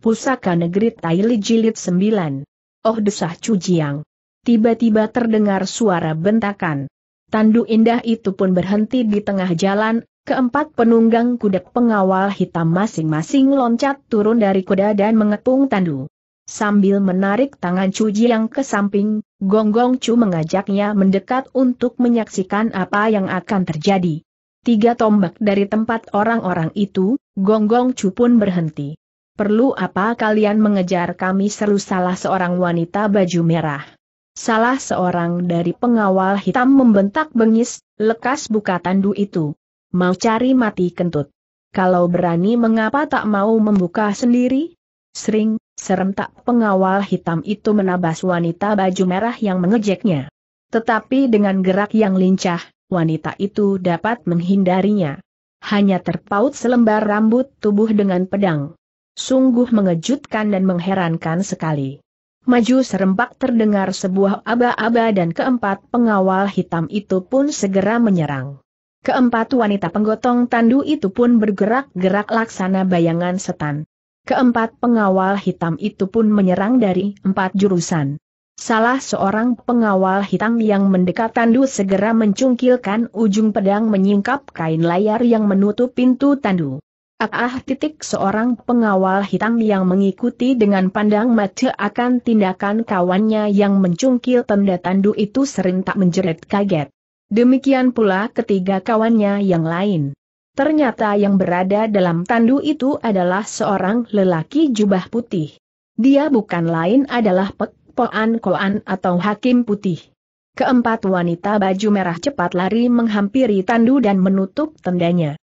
Pusaka Negeri Taili Jilid 9. Oh desah Cujiang. Tiba-tiba terdengar suara bentakan. Tandu indah itu pun berhenti di tengah jalan, keempat penunggang kuda pengawal hitam masing-masing loncat turun dari kuda dan mengepung tandu. Sambil menarik tangan Cujiang ke samping, Gonggong Chu mengajaknya mendekat untuk menyaksikan apa yang akan terjadi. Tiga tombak dari tempat orang-orang itu, Gonggong Chu pun berhenti perlu apa kalian mengejar kami seru salah seorang wanita baju merah. Salah seorang dari pengawal hitam membentak bengis, lekas buka tandu itu. Mau cari mati kentut. Kalau berani mengapa tak mau membuka sendiri? Sering, serentak pengawal hitam itu menabas wanita baju merah yang mengejeknya. Tetapi dengan gerak yang lincah, wanita itu dapat menghindarinya. Hanya terpaut selembar rambut tubuh dengan pedang sungguh mengejutkan dan mengherankan sekali. Maju serempak terdengar sebuah aba-aba dan keempat pengawal hitam itu pun segera menyerang. Keempat wanita penggotong tandu itu pun bergerak-gerak laksana bayangan setan. Keempat pengawal hitam itu pun menyerang dari empat jurusan. Salah seorang pengawal hitam yang mendekat tandu segera mencungkilkan ujung pedang menyingkap kain layar yang menutup pintu tandu. Ah titik seorang pengawal hitam yang mengikuti dengan pandang mata akan tindakan kawannya yang mencungkil tanda tandu itu serentak menjerit kaget. Demikian pula ketiga kawannya yang lain. Ternyata yang berada dalam tandu itu adalah seorang lelaki jubah putih. Dia bukan lain adalah Pek Poan Koan atau Hakim Putih. Keempat wanita baju merah cepat lari menghampiri tandu dan menutup tendanya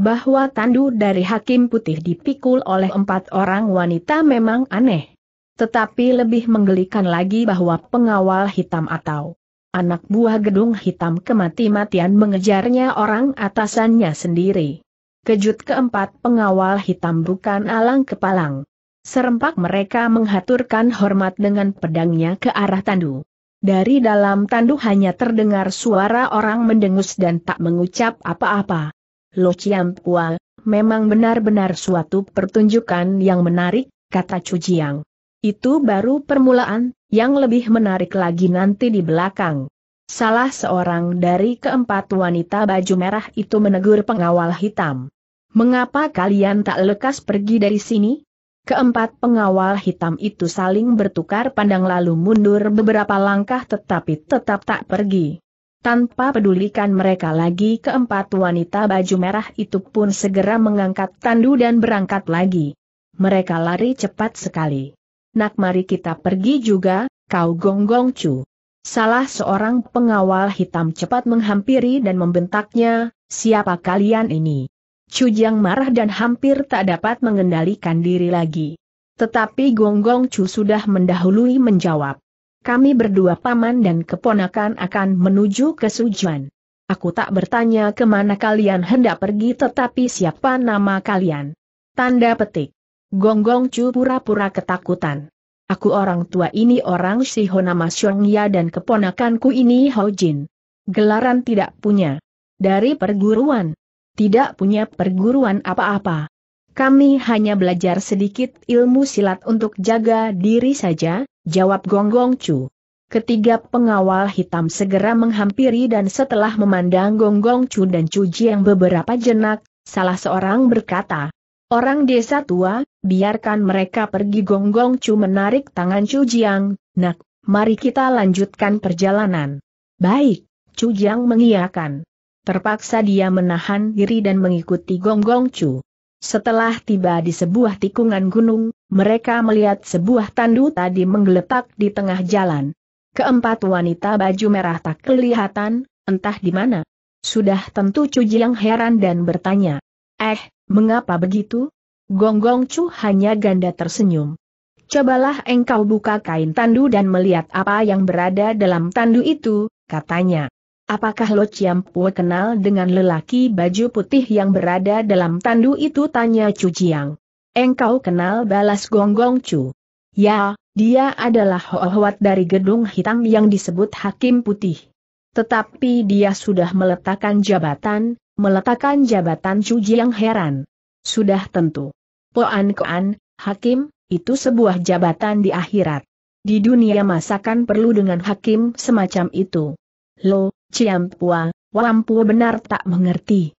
bahwa tandu dari hakim putih dipikul oleh empat orang wanita memang aneh. Tetapi lebih menggelikan lagi bahwa pengawal hitam atau anak buah gedung hitam kemati-matian mengejarnya orang atasannya sendiri. Kejut keempat pengawal hitam bukan alang kepalang. Serempak mereka menghaturkan hormat dengan pedangnya ke arah tandu. Dari dalam tandu hanya terdengar suara orang mendengus dan tak mengucap apa-apa. Lo Chiam Pua, memang benar-benar suatu pertunjukan yang menarik, kata Chu Jiang. Itu baru permulaan, yang lebih menarik lagi nanti di belakang. Salah seorang dari keempat wanita baju merah itu menegur pengawal hitam. Mengapa kalian tak lekas pergi dari sini? Keempat pengawal hitam itu saling bertukar pandang lalu mundur beberapa langkah tetapi tetap tak pergi. Tanpa pedulikan mereka lagi keempat wanita baju merah itu pun segera mengangkat tandu dan berangkat lagi. Mereka lari cepat sekali. Nak mari kita pergi juga, kau gonggong cu. Salah seorang pengawal hitam cepat menghampiri dan membentaknya, siapa kalian ini? Jiang marah dan hampir tak dapat mengendalikan diri lagi. Tetapi Gonggong Chu sudah mendahului menjawab kami berdua paman dan keponakan akan menuju ke Sujuan. Aku tak bertanya kemana kalian hendak pergi tetapi siapa nama kalian. Tanda petik. Gonggong Chu pura-pura ketakutan. Aku orang tua ini orang Siho nama Xiongya dan keponakanku ini Hao Jin. Gelaran tidak punya. Dari perguruan. Tidak punya perguruan apa-apa. Kami hanya belajar sedikit ilmu silat untuk jaga diri saja, jawab Gonggong Chu. Ketiga pengawal hitam segera menghampiri dan setelah memandang Gonggong Chu dan Chu Jiang beberapa jenak, salah seorang berkata, Orang desa tua, biarkan mereka pergi Gonggong Chu menarik tangan Chu Jiang, nak, mari kita lanjutkan perjalanan. Baik, Chu Jiang mengiyakan. Terpaksa dia menahan diri dan mengikuti Gonggong Chu. Setelah tiba di sebuah tikungan gunung, mereka melihat sebuah tandu tadi menggeletak di tengah jalan. Keempat wanita baju merah tak kelihatan, entah di mana. Sudah tentu Cu Jiang heran dan bertanya. Eh, mengapa begitu? Gonggong Cu hanya ganda tersenyum. Cobalah engkau buka kain tandu dan melihat apa yang berada dalam tandu itu, katanya. Apakah Lo Chiampue kenal dengan lelaki baju putih yang berada dalam tandu itu tanya Chu Jiang. Engkau kenal balas Gonggong Chu? Ya, dia adalah hoawat dari gedung hitam yang disebut Hakim Putih. Tetapi dia sudah meletakkan jabatan, meletakkan jabatan Chu yang heran. Sudah tentu. Poan Koan, Hakim, itu sebuah jabatan di akhirat. Di dunia masakan perlu dengan Hakim semacam itu. Lo, Ciampua, Wampu benar tak mengerti.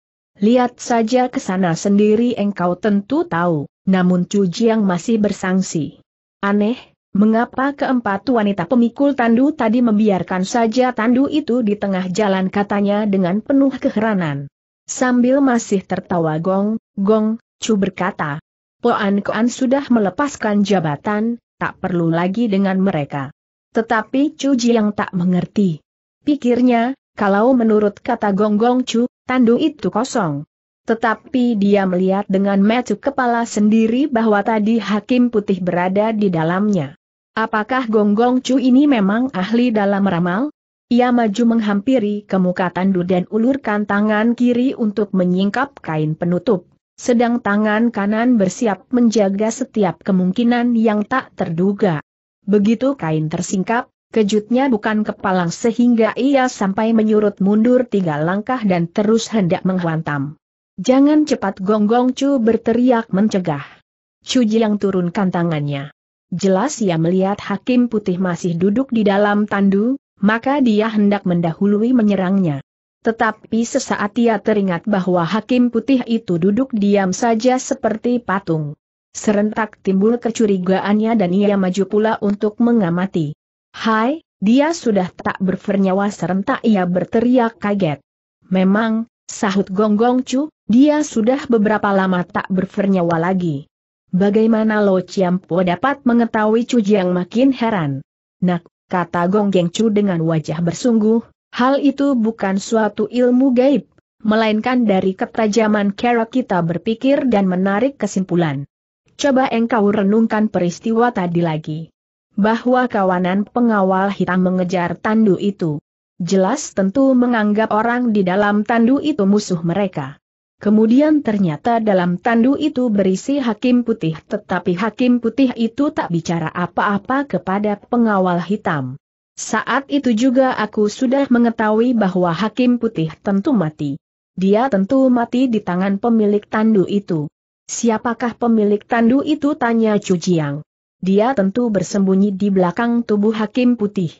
Lihat saja ke sana sendiri engkau tentu tahu, namun Cuji yang masih bersangsi. Aneh, mengapa keempat wanita pemikul tandu tadi membiarkan saja tandu itu di tengah jalan katanya dengan penuh keheranan. Sambil masih tertawa Gong, Gong, Cu berkata, Poan Koan sudah melepaskan jabatan, tak perlu lagi dengan mereka. Tetapi Cu Jiang tak mengerti. Pikirnya, kalau menurut kata Gonggong Chu, tandu itu kosong. Tetapi dia melihat dengan metu kepala sendiri bahwa tadi hakim putih berada di dalamnya. Apakah Gonggong Chu ini memang ahli dalam ramal? Ia maju menghampiri ke muka tandu dan ulurkan tangan kiri untuk menyingkap kain penutup, sedang tangan kanan bersiap menjaga setiap kemungkinan yang tak terduga. Begitu kain tersingkap, Kejutnya bukan kepalang sehingga ia sampai menyurut mundur tiga langkah dan terus hendak menghantam. Jangan cepat gonggong -gong Chu berteriak mencegah. Chu Jiang turunkan tangannya. Jelas ia melihat hakim putih masih duduk di dalam tandu, maka dia hendak mendahului menyerangnya. Tetapi sesaat ia teringat bahwa hakim putih itu duduk diam saja seperti patung. Serentak timbul kecurigaannya dan ia maju pula untuk mengamati. Hai, dia sudah tak bernyawa serentak ia berteriak kaget. Memang, sahut Gong Gong Chu, dia sudah beberapa lama tak bernyawa lagi. Bagaimana Lo Chiampo dapat mengetahui Chu Jiang makin heran? Nak, kata Gong Geng Chu dengan wajah bersungguh, hal itu bukan suatu ilmu gaib, melainkan dari ketajaman cara kita berpikir dan menarik kesimpulan. Coba engkau renungkan peristiwa tadi lagi bahwa kawanan pengawal hitam mengejar tandu itu. Jelas tentu menganggap orang di dalam tandu itu musuh mereka. Kemudian ternyata dalam tandu itu berisi hakim putih tetapi hakim putih itu tak bicara apa-apa kepada pengawal hitam. Saat itu juga aku sudah mengetahui bahwa hakim putih tentu mati. Dia tentu mati di tangan pemilik tandu itu. Siapakah pemilik tandu itu tanya Cujiang dia tentu bersembunyi di belakang tubuh hakim putih.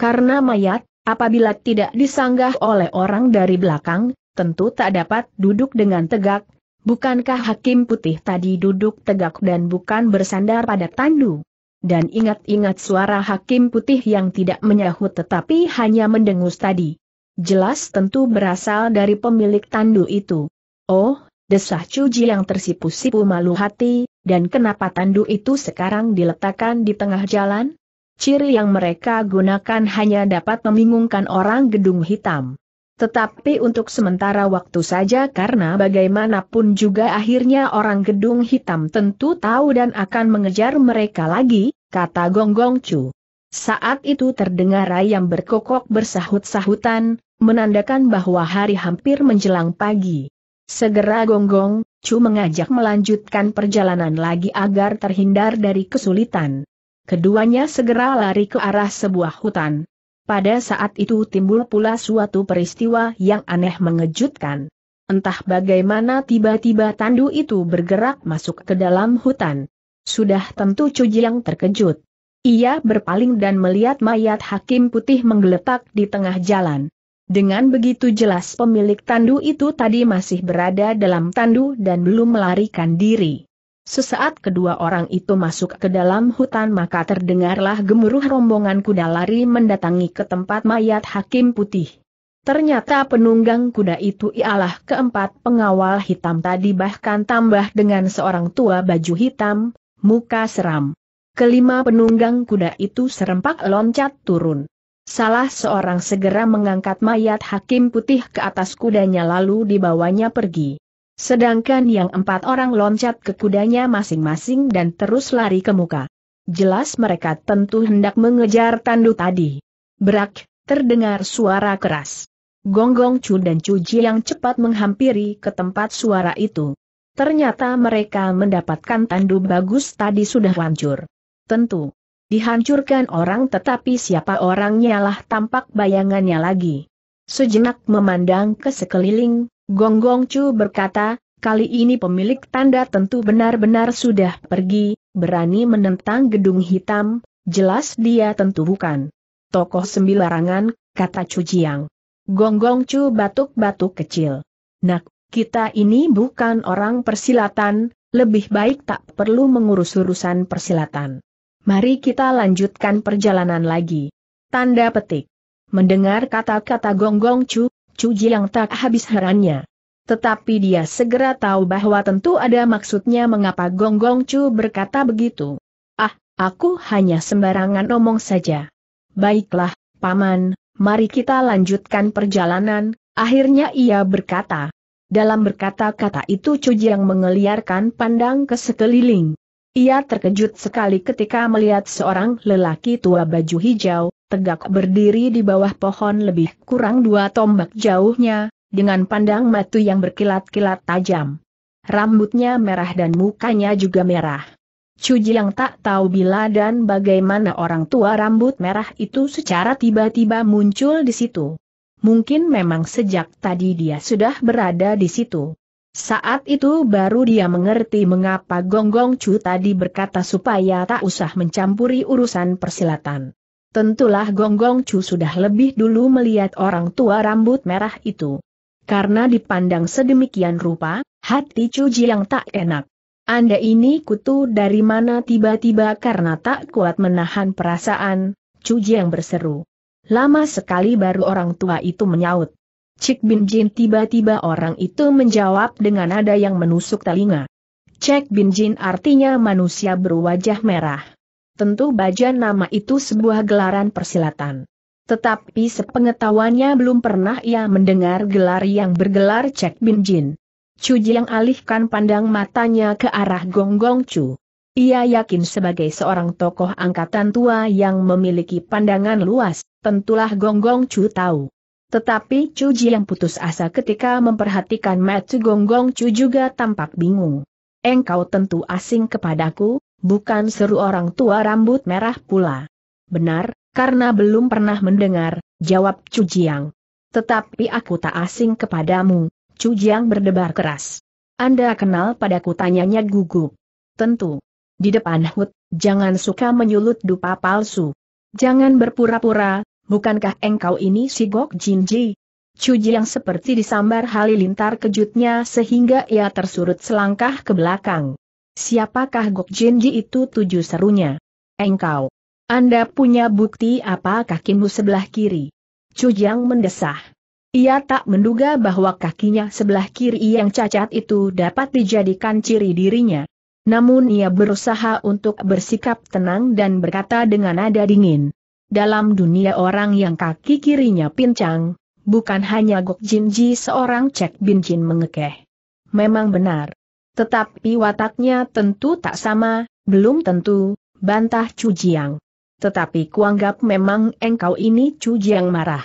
Karena mayat, apabila tidak disanggah oleh orang dari belakang, tentu tak dapat duduk dengan tegak, bukankah hakim putih tadi duduk tegak dan bukan bersandar pada tandu? Dan ingat-ingat suara hakim putih yang tidak menyahut tetapi hanya mendengus tadi. Jelas tentu berasal dari pemilik tandu itu. Oh, desah Cuji yang tersipu-sipu malu hati, dan kenapa tandu itu sekarang diletakkan di tengah jalan? Ciri yang mereka gunakan hanya dapat membingungkan orang gedung hitam. Tetapi untuk sementara waktu saja karena bagaimanapun juga akhirnya orang gedung hitam tentu tahu dan akan mengejar mereka lagi, kata Gong Chu. Saat itu terdengar ayam berkokok bersahut-sahutan, menandakan bahwa hari hampir menjelang pagi. Segera Gong Gong, Chu mengajak melanjutkan perjalanan lagi agar terhindar dari kesulitan. Keduanya segera lari ke arah sebuah hutan. Pada saat itu timbul pula suatu peristiwa yang aneh mengejutkan. Entah bagaimana tiba-tiba tandu itu bergerak masuk ke dalam hutan. Sudah tentu Chu yang terkejut. Ia berpaling dan melihat mayat hakim putih menggeletak di tengah jalan. Dengan begitu jelas pemilik tandu itu tadi masih berada dalam tandu dan belum melarikan diri. Sesaat kedua orang itu masuk ke dalam hutan maka terdengarlah gemuruh rombongan kuda lari mendatangi ke tempat mayat hakim putih. Ternyata penunggang kuda itu ialah keempat pengawal hitam tadi bahkan tambah dengan seorang tua baju hitam, muka seram. Kelima penunggang kuda itu serempak loncat turun. Salah seorang segera mengangkat mayat hakim putih ke atas kudanya lalu dibawanya pergi. Sedangkan yang empat orang loncat ke kudanya masing-masing dan terus lari ke muka. Jelas mereka tentu hendak mengejar tandu tadi. Berak, terdengar suara keras. Gonggong Chu dan Cuji yang cepat menghampiri ke tempat suara itu. Ternyata mereka mendapatkan tandu bagus tadi sudah hancur. Tentu, Dihancurkan orang tetapi siapa orangnya lah tampak bayangannya lagi. Sejenak memandang ke sekeliling, Gong Gong Chu berkata, kali ini pemilik tanda tentu benar-benar sudah pergi, berani menentang gedung hitam, jelas dia tentu bukan. Tokoh sembilarangan, kata Chu Jiang. Gong Gong Chu batuk-batuk kecil. Nak, kita ini bukan orang persilatan, lebih baik tak perlu mengurus urusan persilatan. Mari kita lanjutkan perjalanan lagi. Tanda petik. Mendengar kata-kata gonggong Chu, cuji yang tak habis herannya. Tetapi dia segera tahu bahwa tentu ada maksudnya mengapa gonggong Chu berkata begitu. Ah, aku hanya sembarangan omong saja. Baiklah, Paman, mari kita lanjutkan perjalanan, akhirnya ia berkata. Dalam berkata-kata itu Cuji yang mengeliarkan pandang ke sekeliling. Ia terkejut sekali ketika melihat seorang lelaki tua baju hijau, tegak berdiri di bawah pohon lebih kurang dua tombak jauhnya, dengan pandang matu yang berkilat-kilat tajam. Rambutnya merah dan mukanya juga merah. Cuji yang tak tahu bila dan bagaimana orang tua rambut merah itu secara tiba-tiba muncul di situ. Mungkin memang sejak tadi dia sudah berada di situ. Saat itu baru dia mengerti mengapa Gonggong Chu tadi berkata supaya tak usah mencampuri urusan persilatan. Tentulah Gonggong Chu sudah lebih dulu melihat orang tua rambut merah itu. Karena dipandang sedemikian rupa, hati Chu yang tak enak. Anda ini kutu dari mana tiba-tiba karena tak kuat menahan perasaan, Chu yang berseru. Lama sekali baru orang tua itu menyaut. Cik Bin Jin tiba-tiba orang itu menjawab dengan nada yang menusuk telinga. Cek Bin Jin artinya manusia berwajah merah. Tentu baja nama itu sebuah gelaran persilatan. Tetapi sepengetahuannya belum pernah ia mendengar gelar yang bergelar Cek Bin Jin. Chu Jiang alihkan pandang matanya ke arah Gong Gong Chu. Ia yakin sebagai seorang tokoh angkatan tua yang memiliki pandangan luas, tentulah Gong Gong Chu tahu. Tetapi Chu Ji yang putus asa ketika memperhatikan Matu Gonggong Chu juga tampak bingung. Engkau tentu asing kepadaku, bukan seru orang tua rambut merah pula. Benar, karena belum pernah mendengar, jawab Chu Jiang. Tetapi aku tak asing kepadamu, Chu Jiang berdebar keras. Anda kenal padaku tanyanya gugup. Tentu. Di depan Hut, jangan suka menyulut dupa palsu. Jangan berpura-pura, bukankah engkau ini si Gok Jinji? Cuji yang seperti disambar halilintar kejutnya sehingga ia tersurut selangkah ke belakang. Siapakah Gok Jin Ji itu tujuh serunya? Engkau. Anda punya bukti apa kakimu sebelah kiri? Cujang mendesah. Ia tak menduga bahwa kakinya sebelah kiri yang cacat itu dapat dijadikan ciri dirinya. Namun ia berusaha untuk bersikap tenang dan berkata dengan nada dingin. Dalam dunia orang yang kaki kirinya pincang, bukan hanya Gok Jin Ji seorang Cek Bin Jin mengekeh. Memang benar. Tetapi wataknya tentu tak sama, belum tentu, bantah Cu Jiang. Tetapi kuanggap memang engkau ini Cu Jiang marah.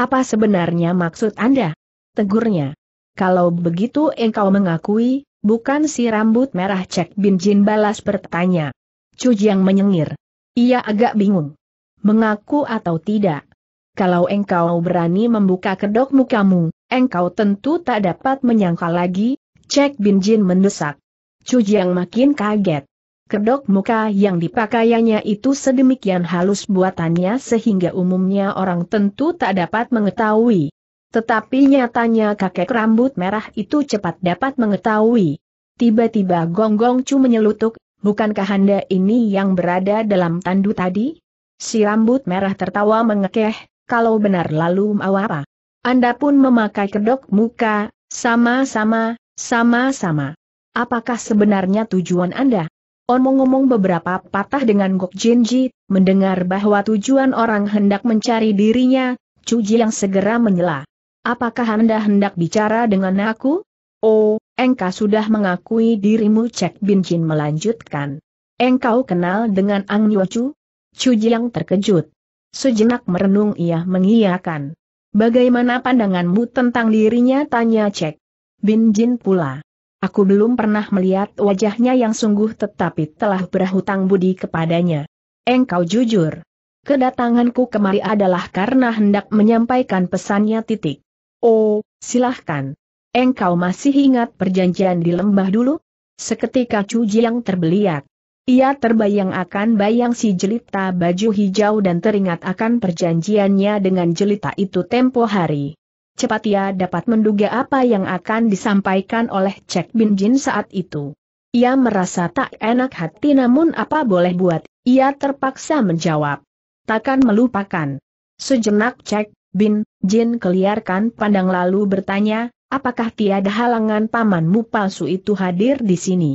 Apa sebenarnya maksud Anda? Tegurnya. Kalau begitu engkau mengakui, bukan si rambut merah Cek Bin Jin balas bertanya. Cu Jiang menyengir. Ia agak bingung. Mengaku atau tidak? Kalau engkau berani membuka kedok mukamu, engkau tentu tak dapat menyangka lagi, Cek Binjin mendesak. yang makin kaget. Kedok muka yang dipakaiannya itu sedemikian halus buatannya sehingga umumnya orang tentu tak dapat mengetahui. Tetapi nyatanya kakek rambut merah itu cepat dapat mengetahui. Tiba-tiba Gonggong Chu menyelutuk, bukankah Anda ini yang berada dalam tandu tadi? Si rambut merah tertawa mengekeh, kalau benar lalu mau apa? Anda pun memakai kedok muka, sama-sama, sama-sama. Apakah sebenarnya tujuan Anda? Omong-omong beberapa patah dengan Gok Jinji, mendengar bahwa tujuan orang hendak mencari dirinya, Cuji yang segera menyela. Apakah Anda hendak bicara dengan aku? Oh, engkau sudah mengakui dirimu Cek Bin Jin melanjutkan. Engkau kenal dengan Ang Chu? Chu Jiang terkejut. Sejenak merenung ia mengiyakan. Bagaimana pandanganmu tentang dirinya tanya Cek. Bin Jin pula. Aku belum pernah melihat wajahnya yang sungguh tetapi telah berhutang budi kepadanya. Engkau jujur. Kedatanganku kemari adalah karena hendak menyampaikan pesannya titik. Oh, silahkan. Engkau masih ingat perjanjian di lembah dulu? Seketika Chu Jiang terbeliak. Ia terbayang akan bayang si jelita baju hijau dan teringat akan perjanjiannya dengan jelita itu tempo hari. Cepat ia dapat menduga apa yang akan disampaikan oleh Cek Bin Jin saat itu. Ia merasa tak enak hati namun apa boleh buat, ia terpaksa menjawab. Takkan melupakan. Sejenak Cek Bin Jin keliarkan pandang lalu bertanya, apakah tiada halangan pamanmu palsu itu hadir di sini?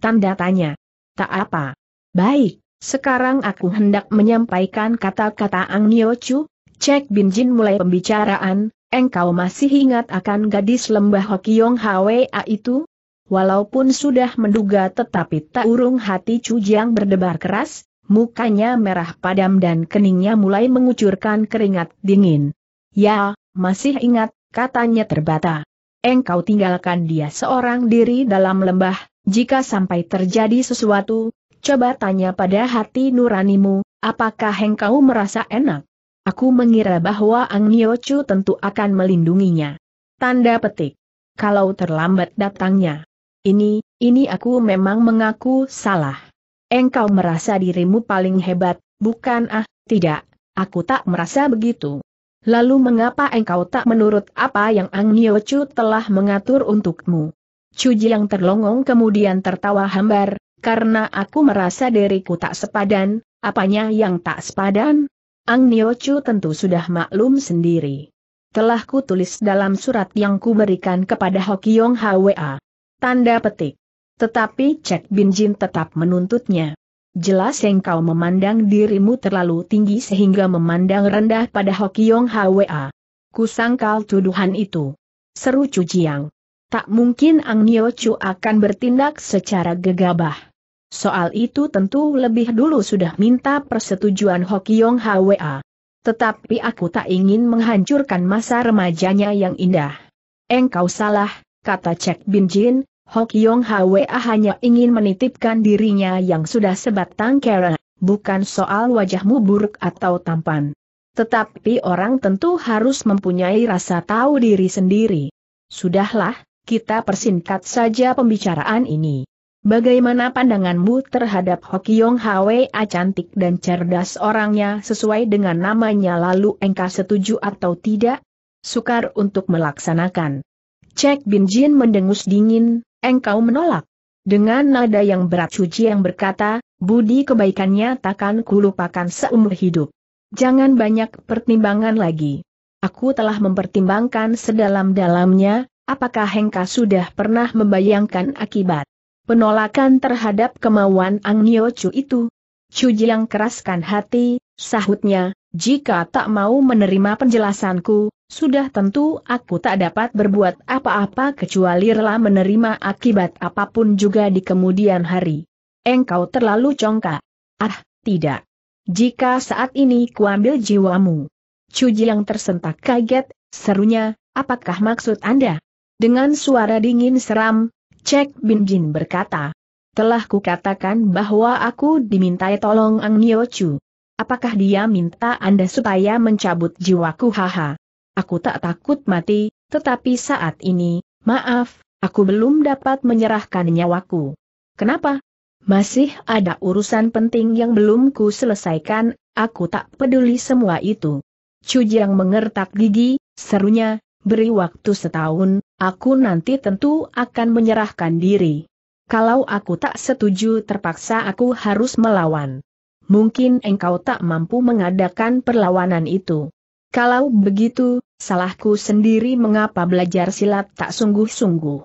Tanda tanya. Tak apa. Baik, sekarang aku hendak menyampaikan kata-kata Ang Nio Cek Bin Jin mulai pembicaraan, engkau masih ingat akan gadis lembah Hokiong Hwa itu? Walaupun sudah menduga tetapi tak urung hati Chu Jiang berdebar keras, mukanya merah padam dan keningnya mulai mengucurkan keringat dingin. Ya, masih ingat, katanya terbata. Engkau tinggalkan dia seorang diri dalam lembah, jika sampai terjadi sesuatu, coba tanya pada hati nuranimu, apakah engkau merasa enak? Aku mengira bahwa Ang Nio Chu tentu akan melindunginya. Tanda petik. Kalau terlambat datangnya. Ini, ini aku memang mengaku salah. Engkau merasa dirimu paling hebat, bukan ah, tidak, aku tak merasa begitu. Lalu mengapa engkau tak menurut apa yang Ang Nio Chu telah mengatur untukmu? Cuji yang terlongong kemudian tertawa hambar, karena aku merasa diriku tak sepadan, apanya yang tak sepadan? Ang Chu tentu sudah maklum sendiri. Telah ku tulis dalam surat yang kuberikan kepada Yong Hwa. Tanda petik. Tetapi Cek Bin Jin tetap menuntutnya. Jelas engkau memandang dirimu terlalu tinggi sehingga memandang rendah pada Yong Hwa. Kusangkal tuduhan itu. Seru yang. Tak mungkin Ang Nio Chu akan bertindak secara gegabah. Soal itu tentu lebih dulu sudah minta persetujuan Hokiong Hwa. Tetapi aku tak ingin menghancurkan masa remajanya yang indah. Engkau salah, kata Cek Bin Jin, Hokiong Hwa hanya ingin menitipkan dirinya yang sudah sebatang kera, bukan soal wajahmu buruk atau tampan. Tetapi orang tentu harus mempunyai rasa tahu diri sendiri. Sudahlah, kita persingkat saja pembicaraan ini. Bagaimana pandanganmu terhadap Hoki Yong Hwa cantik dan cerdas orangnya sesuai dengan namanya lalu engkau setuju atau tidak? Sukar untuk melaksanakan. Cek Bin Jin mendengus dingin, engkau menolak. Dengan nada yang berat suci yang berkata, budi kebaikannya takkan kulupakan seumur hidup. Jangan banyak pertimbangan lagi. Aku telah mempertimbangkan sedalam-dalamnya, apakah Hengka sudah pernah membayangkan akibat penolakan terhadap kemauan Ang Nyo Chu itu? Chu Jiang keraskan hati, sahutnya, jika tak mau menerima penjelasanku, sudah tentu aku tak dapat berbuat apa-apa kecuali rela menerima akibat apapun juga di kemudian hari. Engkau terlalu congkak. Ah, tidak. Jika saat ini kuambil jiwamu. Chu Jiang tersentak kaget, serunya, apakah maksud Anda? Dengan suara dingin seram, Cek Bin Jin berkata. Telah kukatakan bahwa aku dimintai tolong Ang Nio Chu. Apakah dia minta Anda supaya mencabut jiwaku haha? Aku tak takut mati, tetapi saat ini, maaf, aku belum dapat menyerahkan nyawaku. Kenapa? Masih ada urusan penting yang belum ku selesaikan, aku tak peduli semua itu. Chu Jiang mengertak gigi, serunya, beri waktu setahun, aku nanti tentu akan menyerahkan diri. Kalau aku tak setuju terpaksa aku harus melawan. Mungkin engkau tak mampu mengadakan perlawanan itu. Kalau begitu, salahku sendiri mengapa belajar silat tak sungguh-sungguh.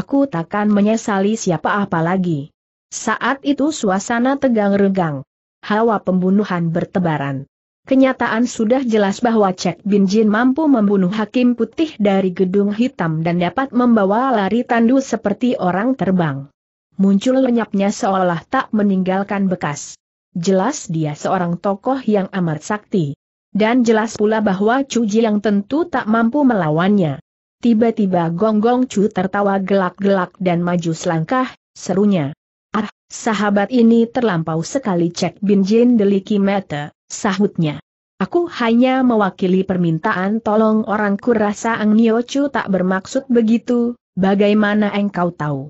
Aku takkan menyesali siapa apa lagi. Saat itu suasana tegang regang. Hawa pembunuhan bertebaran. Kenyataan sudah jelas bahwa Cek Bin Jin mampu membunuh Hakim Putih dari Gedung Hitam dan dapat membawa lari tandu seperti orang terbang. Muncul lenyapnya seolah tak meninggalkan bekas. Jelas dia seorang tokoh yang amat sakti. Dan jelas pula bahwa Chu Ji yang tentu tak mampu melawannya. Tiba-tiba Gonggong Chu tertawa gelak-gelak dan maju selangkah, serunya. Ah, sahabat ini terlampau sekali Cek Bin Jin deliki mata sahutnya. Aku hanya mewakili permintaan tolong orang kurasa Ang Niochu tak bermaksud begitu, bagaimana engkau tahu?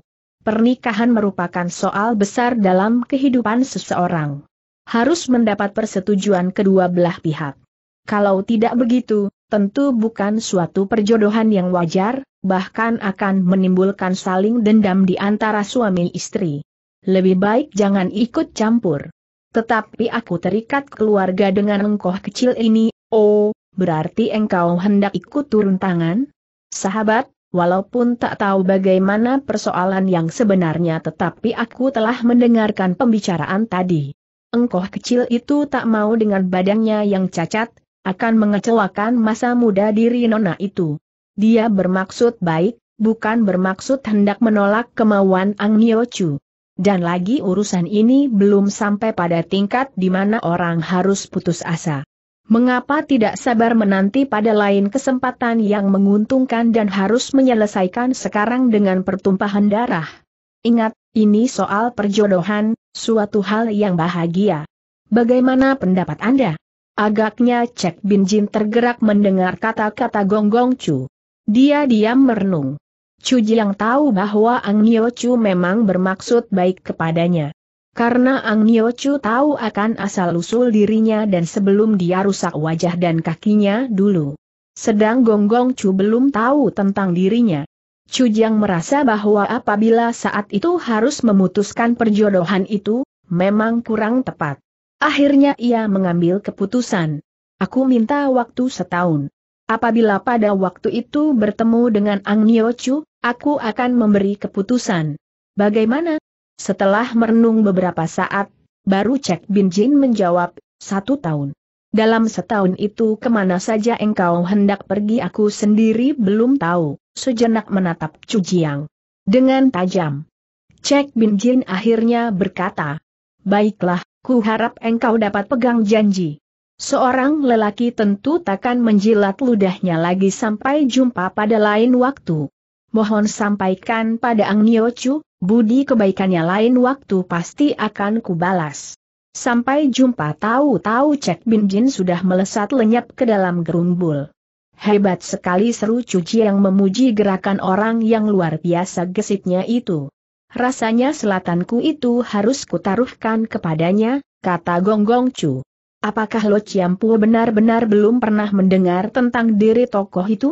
Pernikahan merupakan soal besar dalam kehidupan seseorang. Harus mendapat persetujuan kedua belah pihak. Kalau tidak begitu, tentu bukan suatu perjodohan yang wajar, bahkan akan menimbulkan saling dendam di antara suami istri. Lebih baik jangan ikut campur. Tetapi aku terikat keluarga dengan engkau kecil ini, oh, berarti engkau hendak ikut turun tangan? Sahabat, walaupun tak tahu bagaimana persoalan yang sebenarnya tetapi aku telah mendengarkan pembicaraan tadi. Engkau kecil itu tak mau dengan badannya yang cacat, akan mengecewakan masa muda diri nona itu. Dia bermaksud baik, bukan bermaksud hendak menolak kemauan Ang Nio Chu. Dan lagi urusan ini belum sampai pada tingkat di mana orang harus putus asa. Mengapa tidak sabar menanti pada lain kesempatan yang menguntungkan dan harus menyelesaikan sekarang dengan pertumpahan darah? Ingat, ini soal perjodohan, suatu hal yang bahagia. Bagaimana pendapat Anda? Agaknya Cek Bin Jin tergerak mendengar kata-kata Gong Gong Chu. Dia diam merenung. Chu Jiang tahu bahwa Ang Nio Chu memang bermaksud baik kepadanya. Karena Ang Nio Chu tahu akan asal-usul dirinya dan sebelum dia rusak wajah dan kakinya dulu. Sedang Gonggong -gong Chu belum tahu tentang dirinya. Chu Jiang merasa bahwa apabila saat itu harus memutuskan perjodohan itu, memang kurang tepat. Akhirnya ia mengambil keputusan. Aku minta waktu setahun. Apabila pada waktu itu bertemu dengan Ang Nio Chu, Aku akan memberi keputusan. Bagaimana? Setelah merenung beberapa saat, baru Cek Bin Jin menjawab, satu tahun. Dalam setahun itu kemana saja engkau hendak pergi aku sendiri belum tahu, sejenak menatap Cujiang. Dengan tajam. Cek Bin Jin akhirnya berkata, Baiklah, ku harap engkau dapat pegang janji. Seorang lelaki tentu takkan menjilat ludahnya lagi sampai jumpa pada lain waktu mohon sampaikan pada Ang Niochu, budi kebaikannya lain waktu pasti akan kubalas. Sampai jumpa tahu-tahu Cek Bin Jin sudah melesat lenyap ke dalam gerumbul. Hebat sekali seru Cuci yang memuji gerakan orang yang luar biasa gesitnya itu. Rasanya selatanku itu harus kutaruhkan kepadanya, kata Gong Gong Chu. Apakah Lo Chiampu benar-benar belum pernah mendengar tentang diri tokoh itu?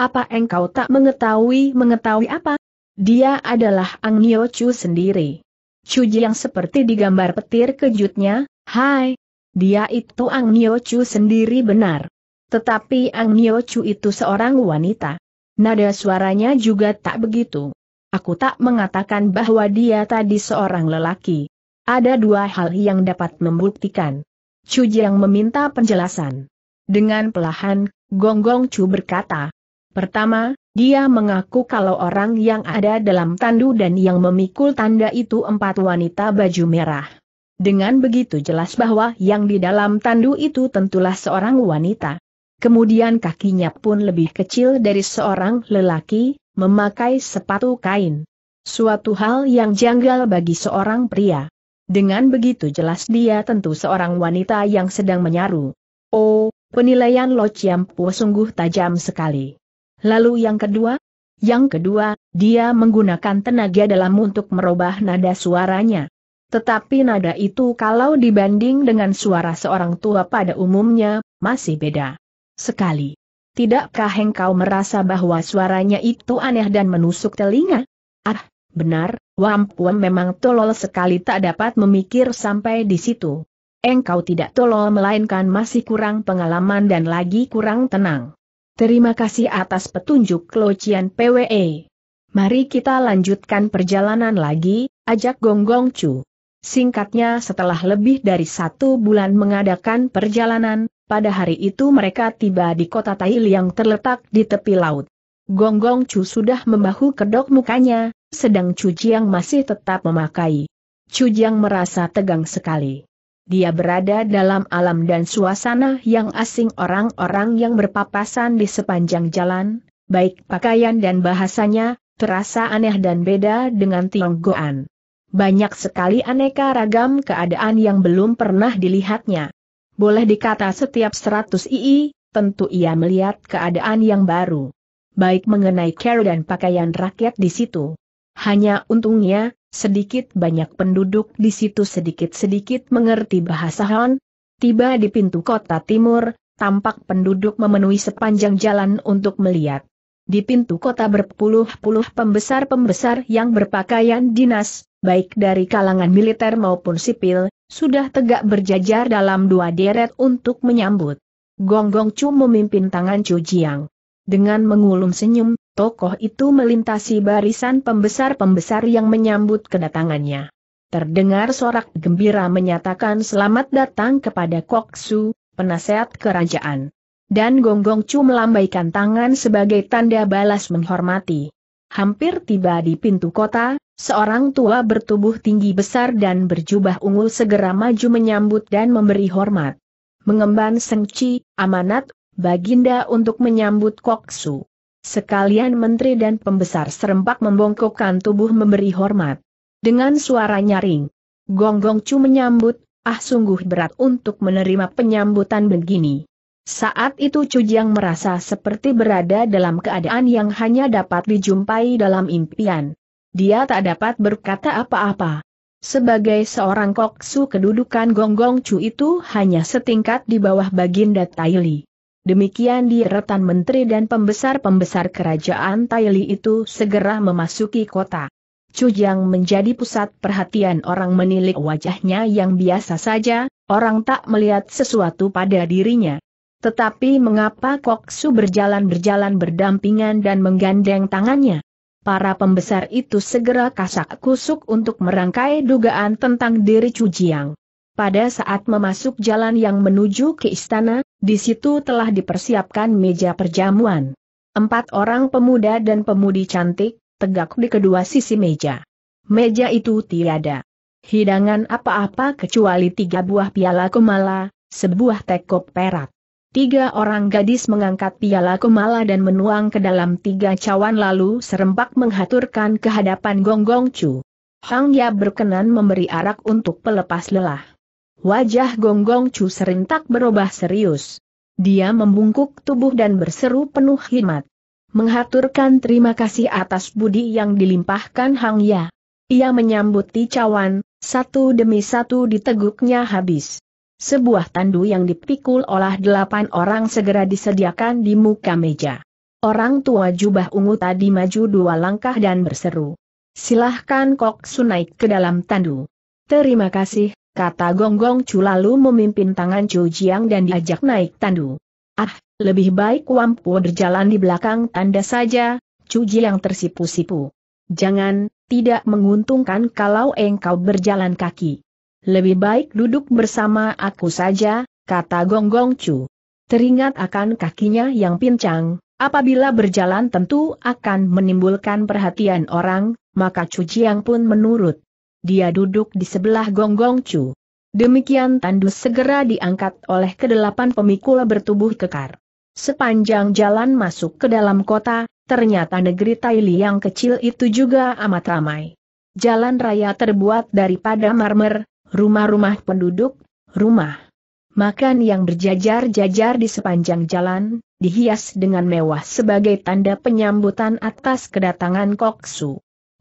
Apa engkau tak mengetahui mengetahui apa? Dia adalah Ang Nio Chu sendiri. Chu yang seperti digambar petir kejutnya, hai, dia itu Ang Nio Chu sendiri benar. Tetapi Ang Nio Chu itu seorang wanita. Nada suaranya juga tak begitu. Aku tak mengatakan bahwa dia tadi seorang lelaki. Ada dua hal yang dapat membuktikan. Chu yang meminta penjelasan. Dengan pelahan, Gonggong Chu berkata, Pertama, dia mengaku kalau orang yang ada dalam tandu dan yang memikul tanda itu empat wanita baju merah. Dengan begitu jelas bahwa yang di dalam tandu itu tentulah seorang wanita. Kemudian kakinya pun lebih kecil dari seorang lelaki, memakai sepatu kain. Suatu hal yang janggal bagi seorang pria. Dengan begitu jelas dia tentu seorang wanita yang sedang menyaru. Oh, penilaian Lo Po sungguh tajam sekali. Lalu yang kedua? Yang kedua, dia menggunakan tenaga dalam untuk merubah nada suaranya. Tetapi nada itu kalau dibanding dengan suara seorang tua pada umumnya, masih beda. Sekali. Tidakkah engkau merasa bahwa suaranya itu aneh dan menusuk telinga? Ah, benar, Wampuam memang tolol sekali tak dapat memikir sampai di situ. Engkau tidak tolol melainkan masih kurang pengalaman dan lagi kurang tenang. Terima kasih atas petunjuk Locian PWE. Mari kita lanjutkan perjalanan lagi, ajak Gong Gong Chu. Singkatnya setelah lebih dari satu bulan mengadakan perjalanan, pada hari itu mereka tiba di kota Tail yang terletak di tepi laut. Gong Gong Chu sudah membahu kedok mukanya, sedang Chu Jiang masih tetap memakai. Chu Jiang merasa tegang sekali. Dia berada dalam alam dan suasana yang asing orang-orang yang berpapasan di sepanjang jalan, baik pakaian dan bahasanya, terasa aneh dan beda dengan Tionggoan. Banyak sekali aneka ragam keadaan yang belum pernah dilihatnya. Boleh dikata setiap 100 II, tentu ia melihat keadaan yang baru. Baik mengenai care dan pakaian rakyat di situ. Hanya untungnya, Sedikit banyak penduduk di situ sedikit-sedikit mengerti bahasa Han. Tiba di pintu kota timur, tampak penduduk memenuhi sepanjang jalan untuk melihat. Di pintu kota berpuluh-puluh pembesar-pembesar yang berpakaian dinas, baik dari kalangan militer maupun sipil, sudah tegak berjajar dalam dua deret untuk menyambut. Gonggong Chu memimpin tangan Chu Jiang. Dengan mengulum senyum, tokoh itu melintasi barisan pembesar-pembesar yang menyambut kedatangannya. Terdengar sorak gembira menyatakan selamat datang kepada Koksu, penasehat kerajaan. Dan Gonggong Chu melambaikan tangan sebagai tanda balas menghormati. Hampir tiba di pintu kota, seorang tua bertubuh tinggi besar dan berjubah ungu segera maju menyambut dan memberi hormat. Mengemban Sengci, amanat, baginda untuk menyambut Koksu. Sekalian menteri dan pembesar serempak membongkokkan tubuh memberi hormat. Dengan suara nyaring, Gonggong Chu menyambut, ah sungguh berat untuk menerima penyambutan begini. Saat itu Chu Jiang merasa seperti berada dalam keadaan yang hanya dapat dijumpai dalam impian. Dia tak dapat berkata apa-apa. Sebagai seorang koksu kedudukan Gonggong Chu itu hanya setingkat di bawah Baginda Taili. Demikian di retan menteri dan pembesar-pembesar kerajaan Taili itu segera memasuki kota. Cujang menjadi pusat perhatian orang menilik wajahnya yang biasa saja, orang tak melihat sesuatu pada dirinya. Tetapi mengapa kok Su berjalan-berjalan berdampingan dan menggandeng tangannya? Para pembesar itu segera kasak kusuk untuk merangkai dugaan tentang diri Cujiang. Pada saat memasuk jalan yang menuju ke istana, di situ telah dipersiapkan meja perjamuan. Empat orang pemuda dan pemudi cantik, tegak di kedua sisi meja. Meja itu tiada. Hidangan apa-apa kecuali tiga buah piala kumala, sebuah tekop perak. Tiga orang gadis mengangkat piala kumala dan menuang ke dalam tiga cawan lalu serempak menghaturkan kehadapan Gonggong Chu. Hang Ya berkenan memberi arak untuk pelepas lelah. Wajah Gonggong Chu serentak berubah serius. Dia membungkuk tubuh dan berseru penuh hikmat. Menghaturkan terima kasih atas budi yang dilimpahkan Hang Ya. Ia menyambut ticawan, satu demi satu diteguknya habis. Sebuah tandu yang dipikul oleh delapan orang segera disediakan di muka meja. Orang tua jubah ungu tadi maju dua langkah dan berseru. Silahkan kok sunaik ke dalam tandu. Terima kasih, kata Gonggong Chu lalu memimpin tangan Chu Jiang dan diajak naik tandu. Ah, lebih baik Wampu berjalan di belakang tanda saja, Chu Jiang tersipu-sipu. Jangan, tidak menguntungkan kalau engkau berjalan kaki. Lebih baik duduk bersama aku saja, kata Gonggong Chu. Teringat akan kakinya yang pincang, apabila berjalan tentu akan menimbulkan perhatian orang, maka Chu Jiang pun menurut dia duduk di sebelah gonggong Chu. Demikian tandus segera diangkat oleh kedelapan pemikul bertubuh kekar. Sepanjang jalan masuk ke dalam kota, ternyata negeri Taili yang kecil itu juga amat ramai. Jalan raya terbuat daripada marmer, rumah-rumah penduduk, rumah makan yang berjajar-jajar di sepanjang jalan, dihias dengan mewah sebagai tanda penyambutan atas kedatangan Koksu.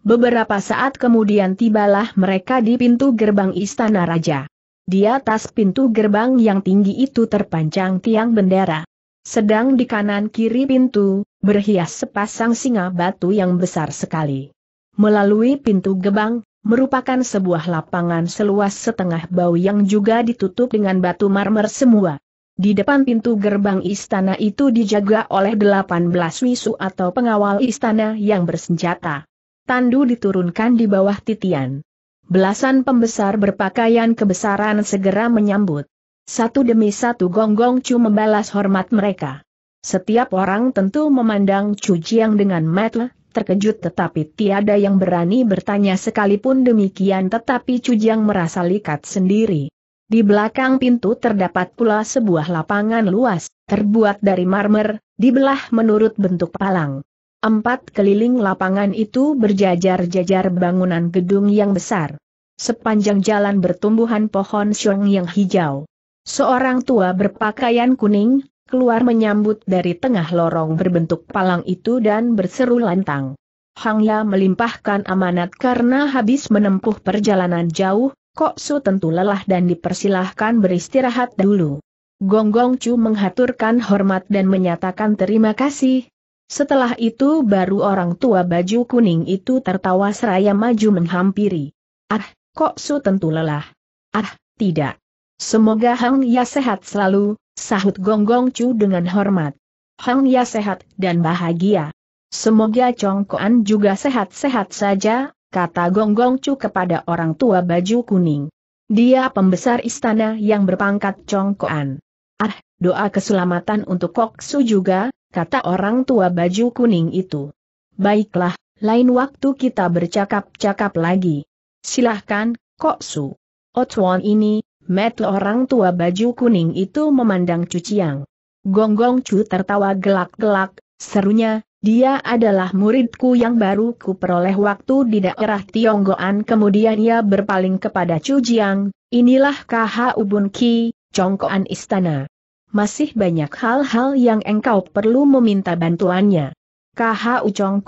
Beberapa saat kemudian tibalah mereka di pintu gerbang istana raja. Di atas pintu gerbang yang tinggi itu terpanjang tiang bendera. Sedang di kanan kiri pintu, berhias sepasang singa batu yang besar sekali. Melalui pintu gerbang, merupakan sebuah lapangan seluas setengah bau yang juga ditutup dengan batu marmer semua. Di depan pintu gerbang istana itu dijaga oleh 18 wisu atau pengawal istana yang bersenjata tandu diturunkan di bawah titian. Belasan pembesar berpakaian kebesaran segera menyambut. Satu demi satu gonggong Chu membalas hormat mereka. Setiap orang tentu memandang Chu Jiang dengan mata terkejut tetapi tiada yang berani bertanya sekalipun demikian tetapi Chu Jiang merasa likat sendiri. Di belakang pintu terdapat pula sebuah lapangan luas, terbuat dari marmer, dibelah menurut bentuk palang. Empat keliling lapangan itu berjajar-jajar bangunan gedung yang besar. Sepanjang jalan bertumbuhan pohon siung yang hijau. Seorang tua berpakaian kuning, keluar menyambut dari tengah lorong berbentuk palang itu dan berseru lantang. Hang melimpahkan amanat karena habis menempuh perjalanan jauh, Kok Su tentu lelah dan dipersilahkan beristirahat dulu. Gonggong Chu menghaturkan hormat dan menyatakan terima kasih, setelah itu baru orang tua baju kuning itu tertawa seraya maju menghampiri. Ah, kok su tentu lelah. Ah, tidak. Semoga Hang Ya sehat selalu, sahut Gong Gong Chu dengan hormat. Hang Ya sehat dan bahagia. Semoga Chong Koan juga sehat-sehat saja, kata Gong Gong Chu kepada orang tua baju kuning. Dia pembesar istana yang berpangkat Chong Koan. Ah, doa keselamatan untuk Kok Su juga, kata orang tua baju kuning itu. Baiklah, lain waktu kita bercakap-cakap lagi. Silahkan, Kok Su. Otwon ini, met orang tua baju kuning itu memandang Cuciang. Gonggong Chu tertawa gelak-gelak, serunya, dia adalah muridku yang baru ku waktu di daerah Tionggoan kemudian ia berpaling kepada Chu Jiang, inilah KH Ubun Ki, congkoan istana masih banyak hal-hal yang engkau perlu meminta bantuannya. KH Ucong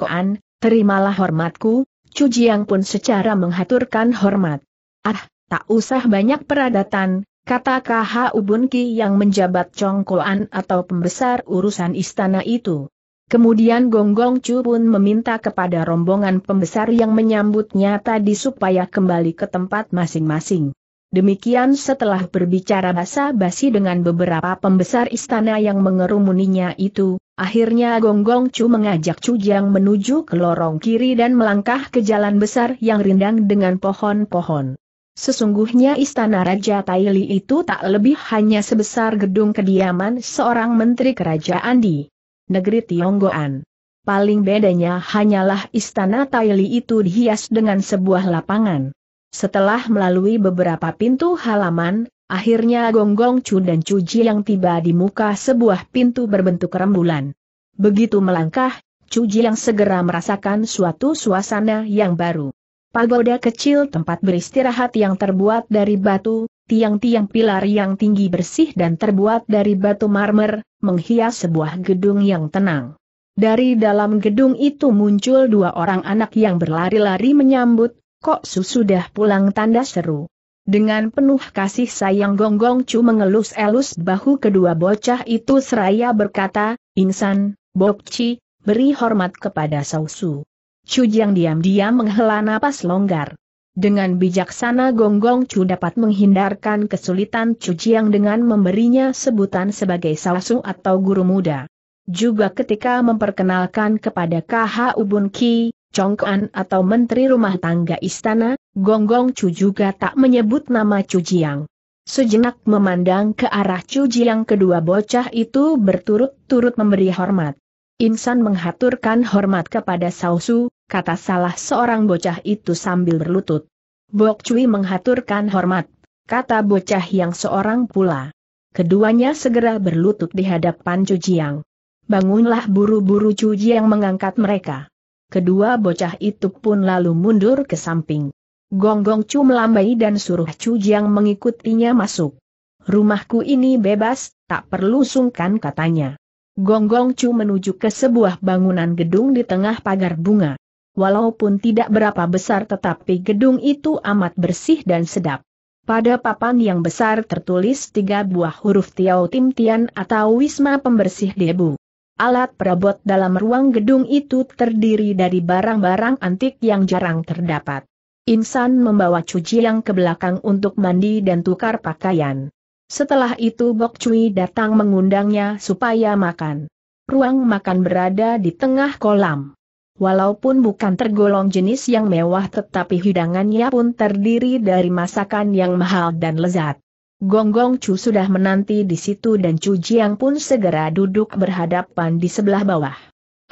terimalah hormatku, Jiang pun secara menghaturkan hormat. Ah, tak usah banyak peradatan, kata KH Ubunki yang menjabat congkoan atau pembesar urusan istana itu. Kemudian Gonggong Chu pun meminta kepada rombongan pembesar yang menyambutnya tadi supaya kembali ke tempat masing-masing. Demikian setelah berbicara basa-basi dengan beberapa pembesar istana yang mengerumuninya itu, akhirnya Gonggong Chu mengajak Chu Jiang menuju ke lorong kiri dan melangkah ke jalan besar yang rindang dengan pohon-pohon. Sesungguhnya istana Raja Taili itu tak lebih hanya sebesar gedung kediaman seorang menteri kerajaan di negeri Tionggoan. Paling bedanya hanyalah istana Taili itu dihias dengan sebuah lapangan. Setelah melalui beberapa pintu halaman, akhirnya Gonggong Chu dan Cuji yang tiba di muka sebuah pintu berbentuk rembulan. Begitu melangkah, Cuji yang segera merasakan suatu suasana yang baru. Pagoda kecil tempat beristirahat yang terbuat dari batu, tiang-tiang pilar yang tinggi bersih dan terbuat dari batu marmer, menghias sebuah gedung yang tenang. Dari dalam gedung itu muncul dua orang anak yang berlari-lari menyambut, kok su sudah pulang tanda seru. Dengan penuh kasih sayang Gonggong Chu mengelus-elus bahu kedua bocah itu seraya berkata, Insan, Chi, beri hormat kepada Sausu. Chu yang diam-diam menghela napas longgar. Dengan bijaksana Gonggong Chu dapat menghindarkan kesulitan Chu Jiang dengan memberinya sebutan sebagai Sausu atau guru muda. Juga ketika memperkenalkan kepada KH Ubun Ki, Chongkuan atau Menteri Rumah Tangga Istana, Gonggong Chu juga tak menyebut nama Chu Jiang. Sejenak memandang ke arah Chu Jiang kedua bocah itu berturut-turut memberi hormat. Insan menghaturkan hormat kepada Sausu, kata salah seorang bocah itu sambil berlutut. Bok Cui menghaturkan hormat, kata bocah yang seorang pula. Keduanya segera berlutut di hadapan Chu Jiang. Bangunlah buru-buru Chu Jiang mengangkat mereka kedua bocah itu pun lalu mundur ke samping. Gonggong Chu melambai dan suruh Chu Jiang mengikutinya masuk. Rumahku ini bebas, tak perlu sungkan katanya. Gonggong Chu menuju ke sebuah bangunan gedung di tengah pagar bunga. Walaupun tidak berapa besar tetapi gedung itu amat bersih dan sedap. Pada papan yang besar tertulis tiga buah huruf Tiao Tim Tian atau Wisma Pembersih Debu. Alat perabot dalam ruang gedung itu terdiri dari barang-barang antik yang jarang terdapat. Insan membawa cuci yang ke belakang untuk mandi dan tukar pakaian. Setelah itu Bok Cui datang mengundangnya supaya makan. Ruang makan berada di tengah kolam. Walaupun bukan tergolong jenis yang mewah tetapi hidangannya pun terdiri dari masakan yang mahal dan lezat. Gonggong Chu sudah menanti di situ dan Chu Jiang pun segera duduk berhadapan di sebelah bawah.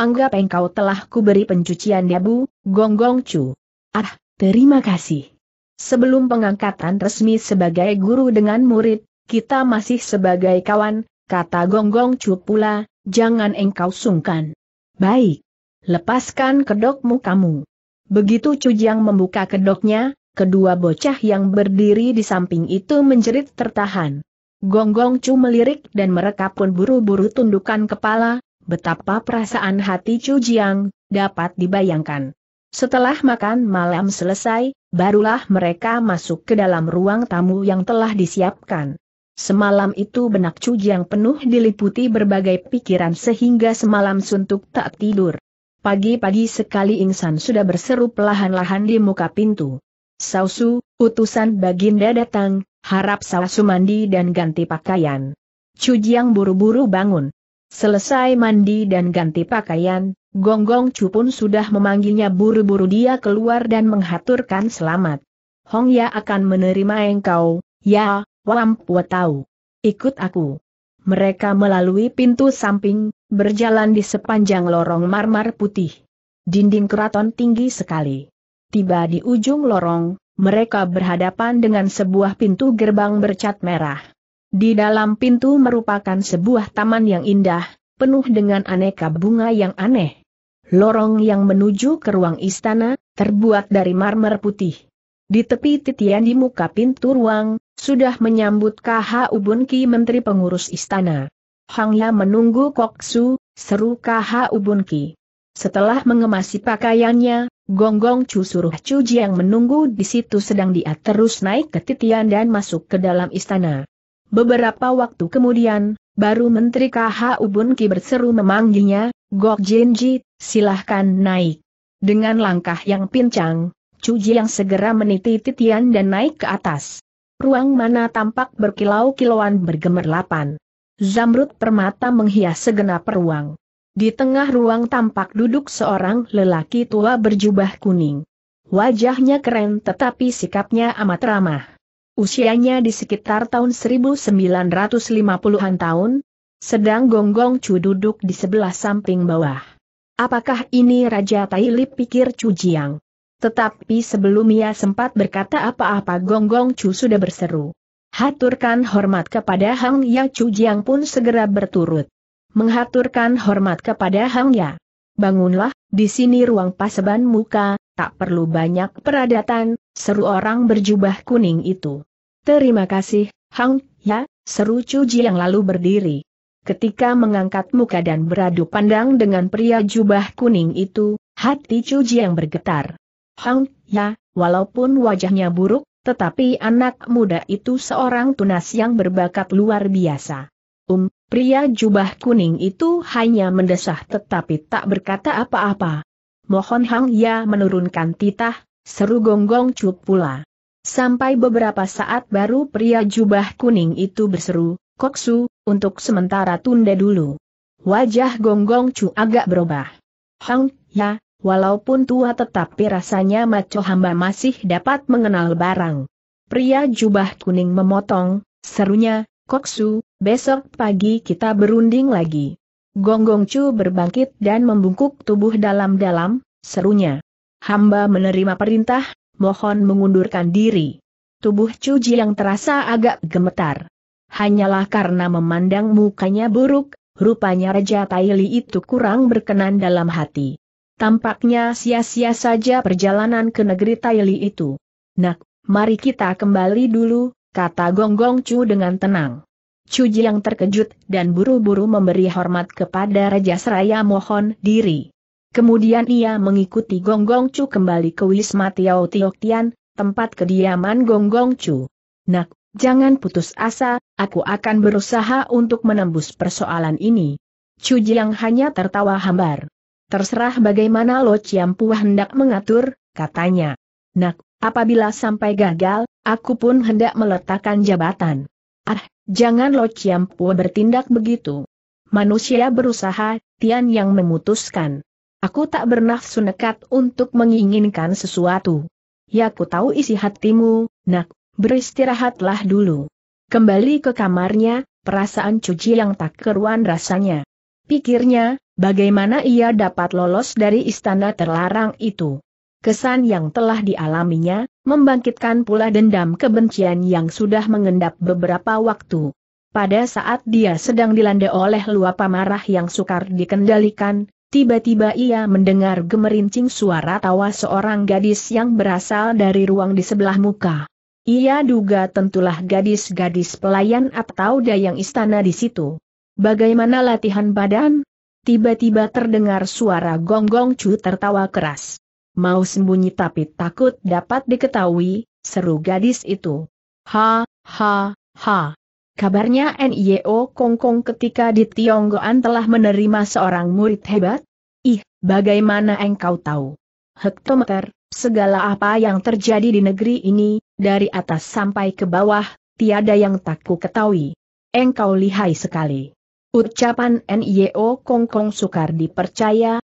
Anggap engkau telah kuberi pencucian dabu, ya Gonggong Chu. Ah, terima kasih. Sebelum pengangkatan resmi sebagai guru dengan murid, kita masih sebagai kawan, kata Gonggong Chu pula, jangan engkau sungkan. Baik. Lepaskan kedokmu kamu. Begitu Chu Jiang membuka kedoknya, Kedua bocah yang berdiri di samping itu menjerit tertahan. Gonggong Chu melirik dan mereka pun buru-buru tundukkan kepala, betapa perasaan hati Chu Jiang, dapat dibayangkan. Setelah makan malam selesai, barulah mereka masuk ke dalam ruang tamu yang telah disiapkan. Semalam itu benak Chu Jiang penuh diliputi berbagai pikiran sehingga semalam suntuk tak tidur. Pagi-pagi sekali Ingsan sudah berseru pelahan lahan di muka pintu. Sausu, utusan Baginda datang, harap Sausu mandi dan ganti pakaian. Cujiang buru-buru bangun. Selesai mandi dan ganti pakaian, Gonggong Chu pun sudah memanggilnya buru-buru dia keluar dan menghaturkan selamat. Hong Ya akan menerima engkau, ya, Wam Pua tahu. Ikut aku. Mereka melalui pintu samping, berjalan di sepanjang lorong marmer putih. Dinding keraton tinggi sekali. Tiba di ujung lorong, mereka berhadapan dengan sebuah pintu gerbang bercat merah. Di dalam pintu merupakan sebuah taman yang indah, penuh dengan aneka bunga yang aneh. Lorong yang menuju ke ruang istana, terbuat dari marmer putih. Di tepi titian di muka pintu ruang, sudah menyambut KH Ubunki Menteri Pengurus Istana. Hangya menunggu Koksu, seru KH Ubunki. Setelah mengemasi pakaiannya, Gonggong Chu suruh Chu Jiang menunggu di situ sedang dia terus naik ke titian dan masuk ke dalam istana. Beberapa waktu kemudian, baru Menteri KH Ubun Ki berseru memanggilnya, Gok Jin Ji, silahkan naik. Dengan langkah yang pincang, Chu Jiang segera meniti titian dan naik ke atas. Ruang mana tampak berkilau-kilauan bergemerlapan. Zamrud permata menghias segenap ruang. Di tengah ruang tampak duduk seorang lelaki tua berjubah kuning. Wajahnya keren tetapi sikapnya amat ramah. Usianya di sekitar tahun 1950-an tahun, sedang Gonggong Chu duduk di sebelah samping bawah. Apakah ini Raja Tailip pikir Chu Jiang? Tetapi sebelum ia sempat berkata apa-apa Gonggong Chu sudah berseru. Haturkan hormat kepada Hang Ya Chu Jiang pun segera berturut menghaturkan hormat kepada Hang Ya. Bangunlah, di sini ruang paseban muka, tak perlu banyak peradatan, seru orang berjubah kuning itu. Terima kasih, Hang Ya, seru Cuji yang lalu berdiri. Ketika mengangkat muka dan beradu pandang dengan pria jubah kuning itu, hati Cuji yang bergetar. Hang Ya, walaupun wajahnya buruk, tetapi anak muda itu seorang tunas yang berbakat luar biasa. Um, Pria jubah kuning itu hanya mendesah tetapi tak berkata apa-apa. Mohon Hang Ya menurunkan titah, seru gonggong cup pula. Sampai beberapa saat baru pria jubah kuning itu berseru, Koksu, untuk sementara tunda dulu. Wajah gonggong cu agak berubah. Hang, ya, walaupun tua tetapi rasanya maco hamba masih dapat mengenal barang. Pria jubah kuning memotong, serunya, Koksu, besok pagi kita berunding lagi. Gonggong Chu berbangkit dan membungkuk tubuh dalam-dalam, serunya. Hamba menerima perintah, mohon mengundurkan diri. Tubuh Ji yang terasa agak gemetar. Hanyalah karena memandang mukanya buruk, rupanya Raja Taili itu kurang berkenan dalam hati. Tampaknya sia-sia saja perjalanan ke negeri Taili itu. Nak, mari kita kembali dulu, kata Gong Gong Chu dengan tenang. Ji yang terkejut dan buru-buru memberi hormat kepada Raja Seraya mohon diri. Kemudian ia mengikuti Gong Gong Chu kembali ke Wisma Tiao Tian, tempat kediaman Gong Gong Chu. Nak, jangan putus asa, aku akan berusaha untuk menembus persoalan ini. Ji yang hanya tertawa hambar. Terserah bagaimana Lo Ciampu hendak mengatur, katanya. Nak, Apabila sampai gagal, aku pun hendak meletakkan jabatan. Ah, jangan Lo Chiampu bertindak begitu. Manusia berusaha, Tian yang memutuskan. Aku tak bernafsu nekat untuk menginginkan sesuatu. Ya ku tahu isi hatimu, nak, beristirahatlah dulu. Kembali ke kamarnya, perasaan cuci yang tak keruan rasanya. Pikirnya, bagaimana ia dapat lolos dari istana terlarang itu kesan yang telah dialaminya, membangkitkan pula dendam kebencian yang sudah mengendap beberapa waktu. Pada saat dia sedang dilanda oleh luapan marah yang sukar dikendalikan, tiba-tiba ia mendengar gemerincing suara tawa seorang gadis yang berasal dari ruang di sebelah muka. Ia duga tentulah gadis-gadis pelayan atau dayang istana di situ. Bagaimana latihan badan? Tiba-tiba terdengar suara gonggong cu tertawa keras. Mau sembunyi tapi takut dapat diketahui, seru gadis itu. Ha, ha, ha. Kabarnya NIO Kongkong ketika di Tionggoan telah menerima seorang murid hebat? Ih, bagaimana engkau tahu? Hektometer, segala apa yang terjadi di negeri ini, dari atas sampai ke bawah, tiada yang tak ku ketahui. Engkau lihai sekali. Ucapan NIO Kongkong sukar dipercaya,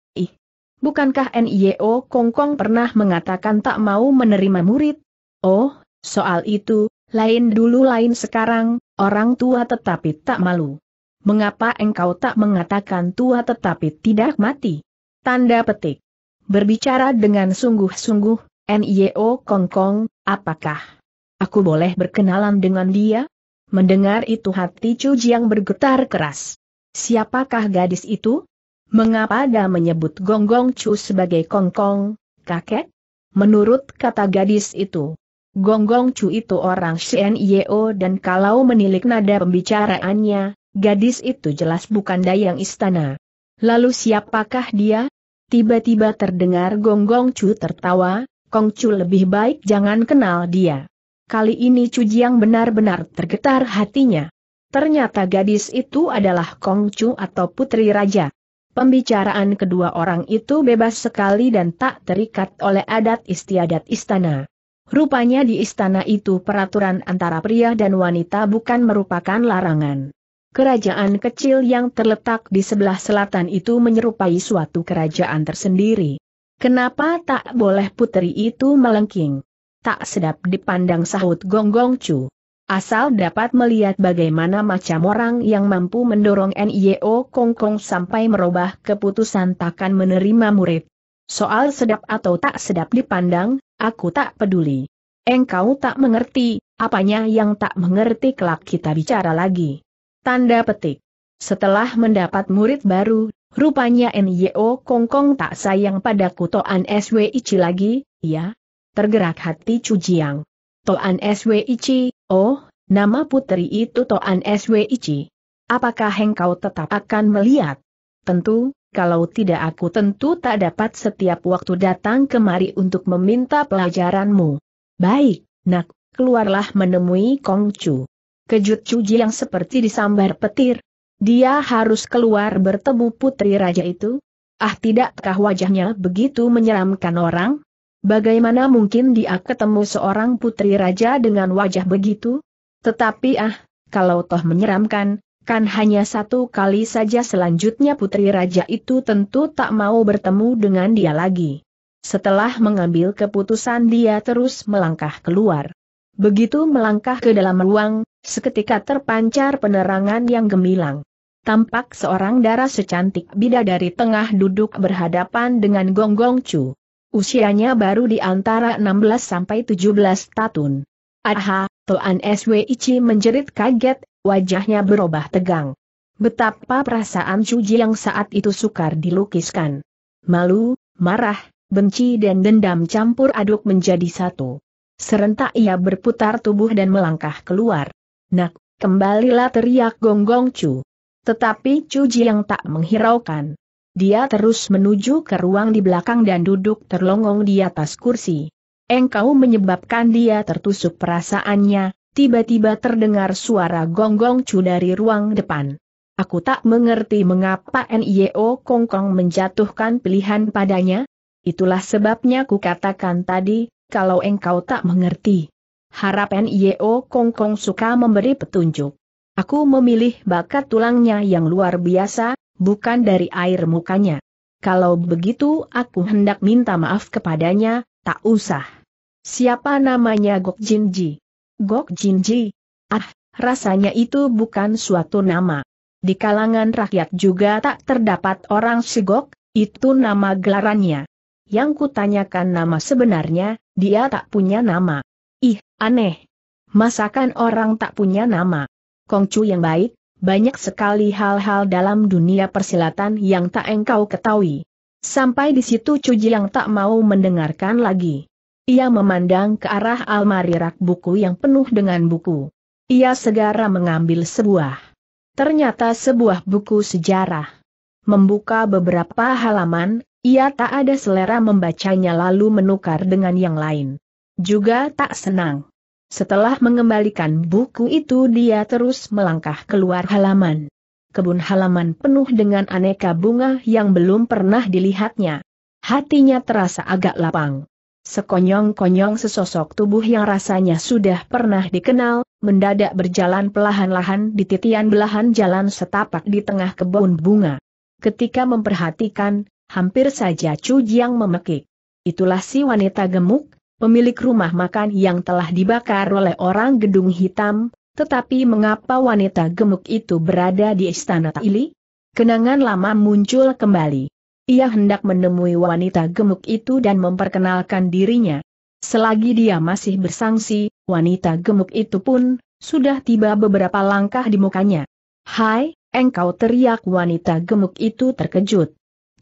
Bukankah NIO Kongkong pernah mengatakan tak mau menerima murid? Oh, soal itu, lain dulu lain sekarang, orang tua tetapi tak malu. Mengapa engkau tak mengatakan tua tetapi tidak mati? Tanda petik. Berbicara dengan sungguh-sungguh, NIO Kongkong, apakah aku boleh berkenalan dengan dia? Mendengar itu hati Chu Jiang bergetar keras. Siapakah gadis itu? Mengapa ada menyebut Gonggong Chu sebagai Kongkong, kakek? Menurut kata gadis itu, Gonggong Chu itu orang Shen Yeo dan kalau menilik nada pembicaraannya, gadis itu jelas bukan dayang istana. Lalu siapakah dia? Tiba-tiba terdengar Gonggong Chu tertawa, Kong Chu lebih baik jangan kenal dia. Kali ini Chu Jiang benar-benar tergetar hatinya. Ternyata gadis itu adalah Kong Chu atau putri raja. Pembicaraan kedua orang itu bebas sekali dan tak terikat oleh adat istiadat istana. Rupanya di istana itu peraturan antara pria dan wanita bukan merupakan larangan. Kerajaan kecil yang terletak di sebelah selatan itu menyerupai suatu kerajaan tersendiri. Kenapa tak boleh putri itu melengking? Tak sedap dipandang sahut Gonggong cu. Asal dapat melihat bagaimana macam orang yang mampu mendorong NIO Kongkong sampai merubah keputusan takkan menerima murid. Soal sedap atau tak sedap dipandang, aku tak peduli. Engkau tak mengerti, apanya yang tak mengerti kelak kita bicara lagi. Tanda petik. Setelah mendapat murid baru, rupanya NIO Kongkong tak sayang pada kutoan SWIC lagi, ya? Tergerak hati Cujiang. Toan Swici, oh, nama putri itu Toan Swici. Apakah engkau tetap akan melihat? Tentu, kalau tidak aku tentu tak dapat setiap waktu datang kemari untuk meminta pelajaranmu. Baik, nak, keluarlah menemui Kong Chu. Kejut Cuji yang seperti disambar petir. Dia harus keluar bertemu putri raja itu? Ah tidakkah wajahnya begitu menyeramkan orang? Bagaimana mungkin dia ketemu seorang putri raja dengan wajah begitu? Tetapi ah, kalau toh menyeramkan, kan hanya satu kali saja selanjutnya putri raja itu tentu tak mau bertemu dengan dia lagi. Setelah mengambil keputusan dia terus melangkah keluar. Begitu melangkah ke dalam ruang, seketika terpancar penerangan yang gemilang. Tampak seorang darah secantik bidadari tengah duduk berhadapan dengan Gonggong Chu. Usianya baru di antara 16 sampai 17 tahun. Aha, Toan Swici menjerit kaget, wajahnya berubah tegang. Betapa perasaan Cuji yang saat itu sukar dilukiskan. Malu, marah, benci dan dendam campur aduk menjadi satu. Serentak ia berputar tubuh dan melangkah keluar. Nak, kembalilah teriak gonggong Cu. Tetapi Cuji yang tak menghiraukan. Dia terus menuju ke ruang di belakang dan duduk terlongong di atas kursi. Engkau menyebabkan dia tertusuk perasaannya, tiba-tiba terdengar suara gonggong cu dari ruang depan. Aku tak mengerti mengapa NIO Kongkong menjatuhkan pilihan padanya. Itulah sebabnya ku katakan tadi, kalau engkau tak mengerti. Harap NIO Kongkong suka memberi petunjuk. Aku memilih bakat tulangnya yang luar biasa, bukan dari air mukanya. Kalau begitu aku hendak minta maaf kepadanya, tak usah. Siapa namanya Gok Jinji? Gok Jinji? Ah, rasanya itu bukan suatu nama. Di kalangan rakyat juga tak terdapat orang si Gok. itu nama gelarannya. Yang kutanyakan nama sebenarnya, dia tak punya nama. Ih, aneh. Masakan orang tak punya nama. Kongcu yang baik, banyak sekali hal-hal dalam dunia persilatan yang tak engkau ketahui. Sampai di situ Cuji yang tak mau mendengarkan lagi. Ia memandang ke arah almari rak buku yang penuh dengan buku. Ia segera mengambil sebuah. Ternyata sebuah buku sejarah. Membuka beberapa halaman, ia tak ada selera membacanya lalu menukar dengan yang lain. Juga tak senang. Setelah mengembalikan buku itu dia terus melangkah keluar halaman. Kebun halaman penuh dengan aneka bunga yang belum pernah dilihatnya. Hatinya terasa agak lapang. Sekonyong-konyong sesosok tubuh yang rasanya sudah pernah dikenal, mendadak berjalan perlahan-lahan di titian belahan jalan setapak di tengah kebun bunga. Ketika memperhatikan, hampir saja Chu Jiang memekik. Itulah si wanita gemuk, pemilik rumah makan yang telah dibakar oleh orang gedung hitam, tetapi mengapa wanita gemuk itu berada di istana Taili? Kenangan lama muncul kembali. Ia hendak menemui wanita gemuk itu dan memperkenalkan dirinya. Selagi dia masih bersangsi, wanita gemuk itu pun sudah tiba beberapa langkah di mukanya. Hai, engkau teriak wanita gemuk itu terkejut.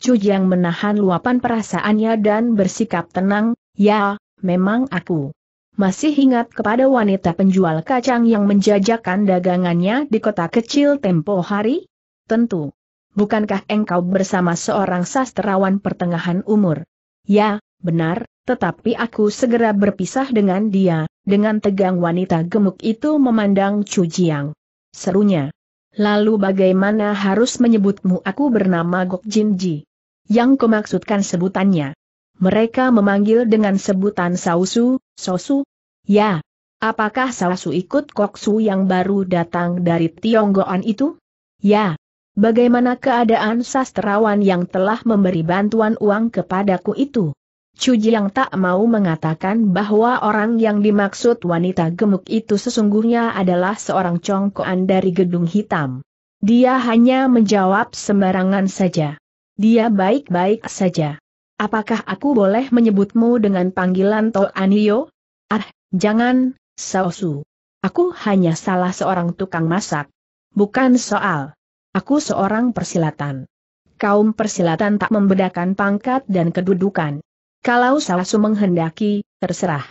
Cujang menahan luapan perasaannya dan bersikap tenang, ya, memang aku masih ingat kepada wanita penjual kacang yang menjajakan dagangannya di kota kecil tempo hari? Tentu. Bukankah engkau bersama seorang sastrawan pertengahan umur? Ya, benar, tetapi aku segera berpisah dengan dia, dengan tegang wanita gemuk itu memandang Chu Jiang. Serunya. Lalu bagaimana harus menyebutmu aku bernama Gok Jin Ji? Yang kumaksudkan sebutannya mereka memanggil dengan sebutan Sausu, Sosu. Ya, apakah Sausu ikut Koksu yang baru datang dari Tionggoan itu? Ya. Bagaimana keadaan sastrawan yang telah memberi bantuan uang kepadaku itu? Cuji yang tak mau mengatakan bahwa orang yang dimaksud wanita gemuk itu sesungguhnya adalah seorang congkoan dari gedung hitam. Dia hanya menjawab sembarangan saja. Dia baik-baik saja apakah aku boleh menyebutmu dengan panggilan Tol Anio? Ah, jangan, Saosu. Aku hanya salah seorang tukang masak. Bukan soal. Aku seorang persilatan. Kaum persilatan tak membedakan pangkat dan kedudukan. Kalau Salasu menghendaki, terserah.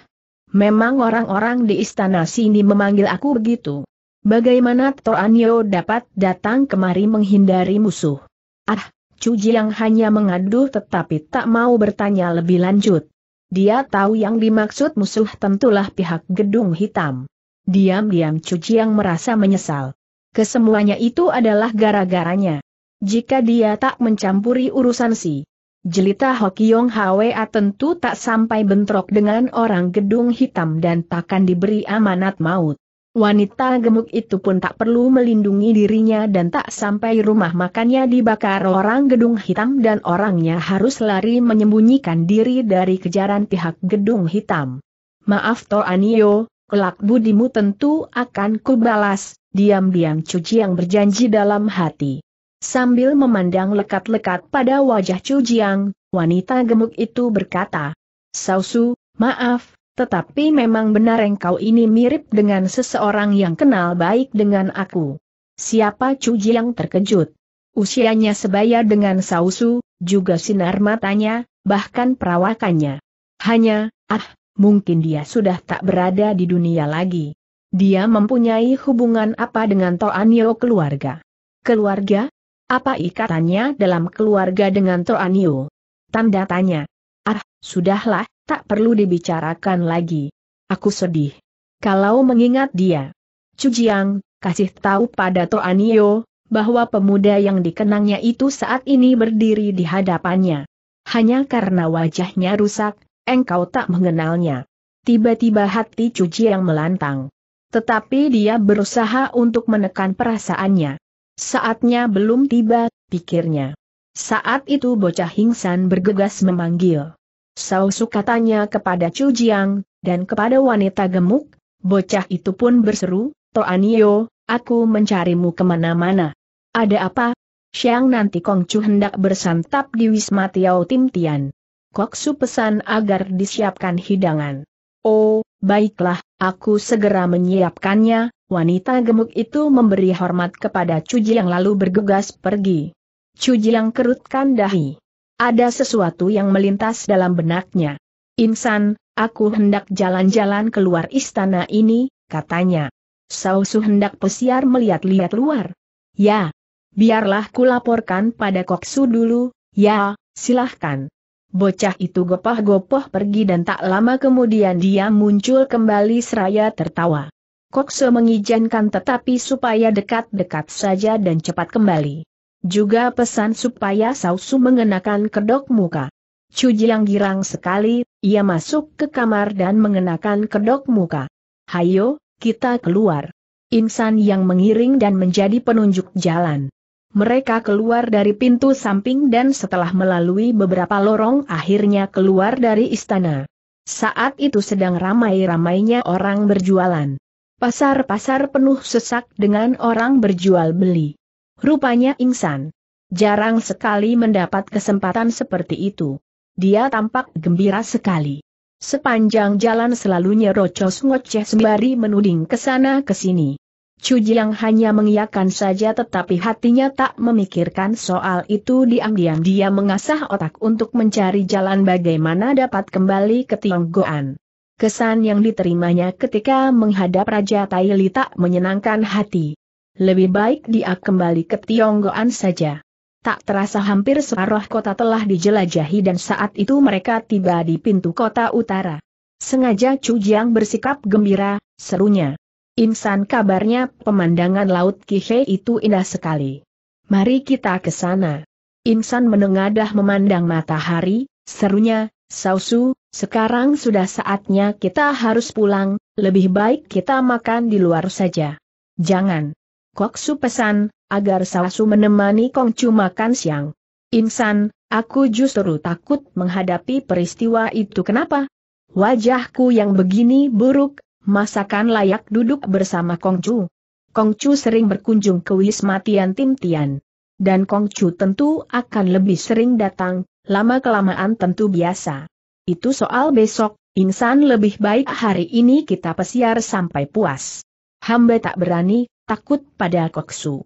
Memang orang-orang di istana sini memanggil aku begitu. Bagaimana Tol Anio dapat datang kemari menghindari musuh? Ah, Cuji yang hanya mengaduh tetapi tak mau bertanya lebih lanjut. Dia tahu yang dimaksud musuh tentulah pihak gedung hitam. Diam-diam Cuji yang merasa menyesal. Kesemuanya itu adalah gara-garanya. Jika dia tak mencampuri urusan si Jelita Hokiong Hwa tentu tak sampai bentrok dengan orang gedung hitam dan takkan diberi amanat maut. Wanita gemuk itu pun tak perlu melindungi dirinya dan tak sampai rumah makannya dibakar orang gedung hitam dan orangnya harus lari menyembunyikan diri dari kejaran pihak gedung hitam. Maaf Toanio, kelak budimu tentu akan kubalas, diam-diam Cuci yang berjanji dalam hati. Sambil memandang lekat-lekat pada wajah Jiang, wanita gemuk itu berkata, Sausu, maaf, tetapi memang benar engkau ini mirip dengan seseorang yang kenal baik dengan aku. Siapa Cuji yang terkejut? Usianya sebaya dengan Sausu, juga sinar matanya, bahkan perawakannya. Hanya, ah, mungkin dia sudah tak berada di dunia lagi. Dia mempunyai hubungan apa dengan Toanio keluarga? Keluarga? Apa ikatannya dalam keluarga dengan Toanio? Tanda tanya. Ah, sudahlah, tak perlu dibicarakan lagi. Aku sedih. Kalau mengingat dia. Cujiang, kasih tahu pada Toanio, bahwa pemuda yang dikenangnya itu saat ini berdiri di hadapannya. Hanya karena wajahnya rusak, engkau tak mengenalnya. Tiba-tiba hati Cujiang melantang. Tetapi dia berusaha untuk menekan perasaannya. Saatnya belum tiba, pikirnya. Saat itu bocah Hingsan bergegas memanggil. Sausu katanya kepada Chu Jiang, dan kepada wanita gemuk, bocah itu pun berseru, Toanio, aku mencarimu kemana-mana. Ada apa? Siang nanti Kong Chu hendak bersantap di Wisma Tiao Tim Tian. Su pesan agar disiapkan hidangan. Oh, baiklah, aku segera menyiapkannya, wanita gemuk itu memberi hormat kepada Chu Jiang lalu bergegas pergi. Chu Jiang kerutkan dahi. Ada sesuatu yang melintas dalam benaknya. Insan, aku hendak jalan-jalan keluar istana ini, katanya. Sausu hendak pesiar melihat-lihat luar. Ya, biarlah kulaporkan pada Koksu dulu, ya, silahkan. Bocah itu gopoh-gopoh pergi dan tak lama kemudian dia muncul kembali seraya tertawa. Koksu mengizinkan tetapi supaya dekat-dekat saja dan cepat kembali. Juga pesan supaya Sausu mengenakan kedok muka. Cuji Jiang girang sekali, ia masuk ke kamar dan mengenakan kedok muka. Hayo, kita keluar. Insan yang mengiring dan menjadi penunjuk jalan. Mereka keluar dari pintu samping dan setelah melalui beberapa lorong akhirnya keluar dari istana. Saat itu sedang ramai-ramainya orang berjualan. Pasar-pasar penuh sesak dengan orang berjual beli. Rupanya insan, jarang sekali mendapat kesempatan seperti itu. Dia tampak gembira sekali. Sepanjang jalan selalunya rocos ngoceh sembari menuding ke sana ke sini. Cujiang hanya mengiyakan saja tetapi hatinya tak memikirkan soal itu diam-diam dia mengasah otak untuk mencari jalan bagaimana dapat kembali ke Tionggoan. Kesan yang diterimanya ketika menghadap Raja Taili tak menyenangkan hati lebih baik dia kembali ke Tionggoan saja. Tak terasa hampir separuh kota telah dijelajahi dan saat itu mereka tiba di pintu kota utara. Sengaja Chu Jiang bersikap gembira, serunya. Insan kabarnya pemandangan Laut Kihe itu indah sekali. Mari kita ke sana. Insan menengadah memandang matahari, serunya, Sausu, sekarang sudah saatnya kita harus pulang, lebih baik kita makan di luar saja. Jangan. Koksu pesan, agar Sawasu menemani Kongcu makan siang. Insan, aku justru takut menghadapi peristiwa itu kenapa? Wajahku yang begini buruk, masakan layak duduk bersama Kongcu. Kongcu sering berkunjung ke Wisma Tian Tim Tian. Dan Kongcu tentu akan lebih sering datang, lama-kelamaan tentu biasa. Itu soal besok, Insan lebih baik hari ini kita pesiar sampai puas. Hamba tak berani takut pada Koksu.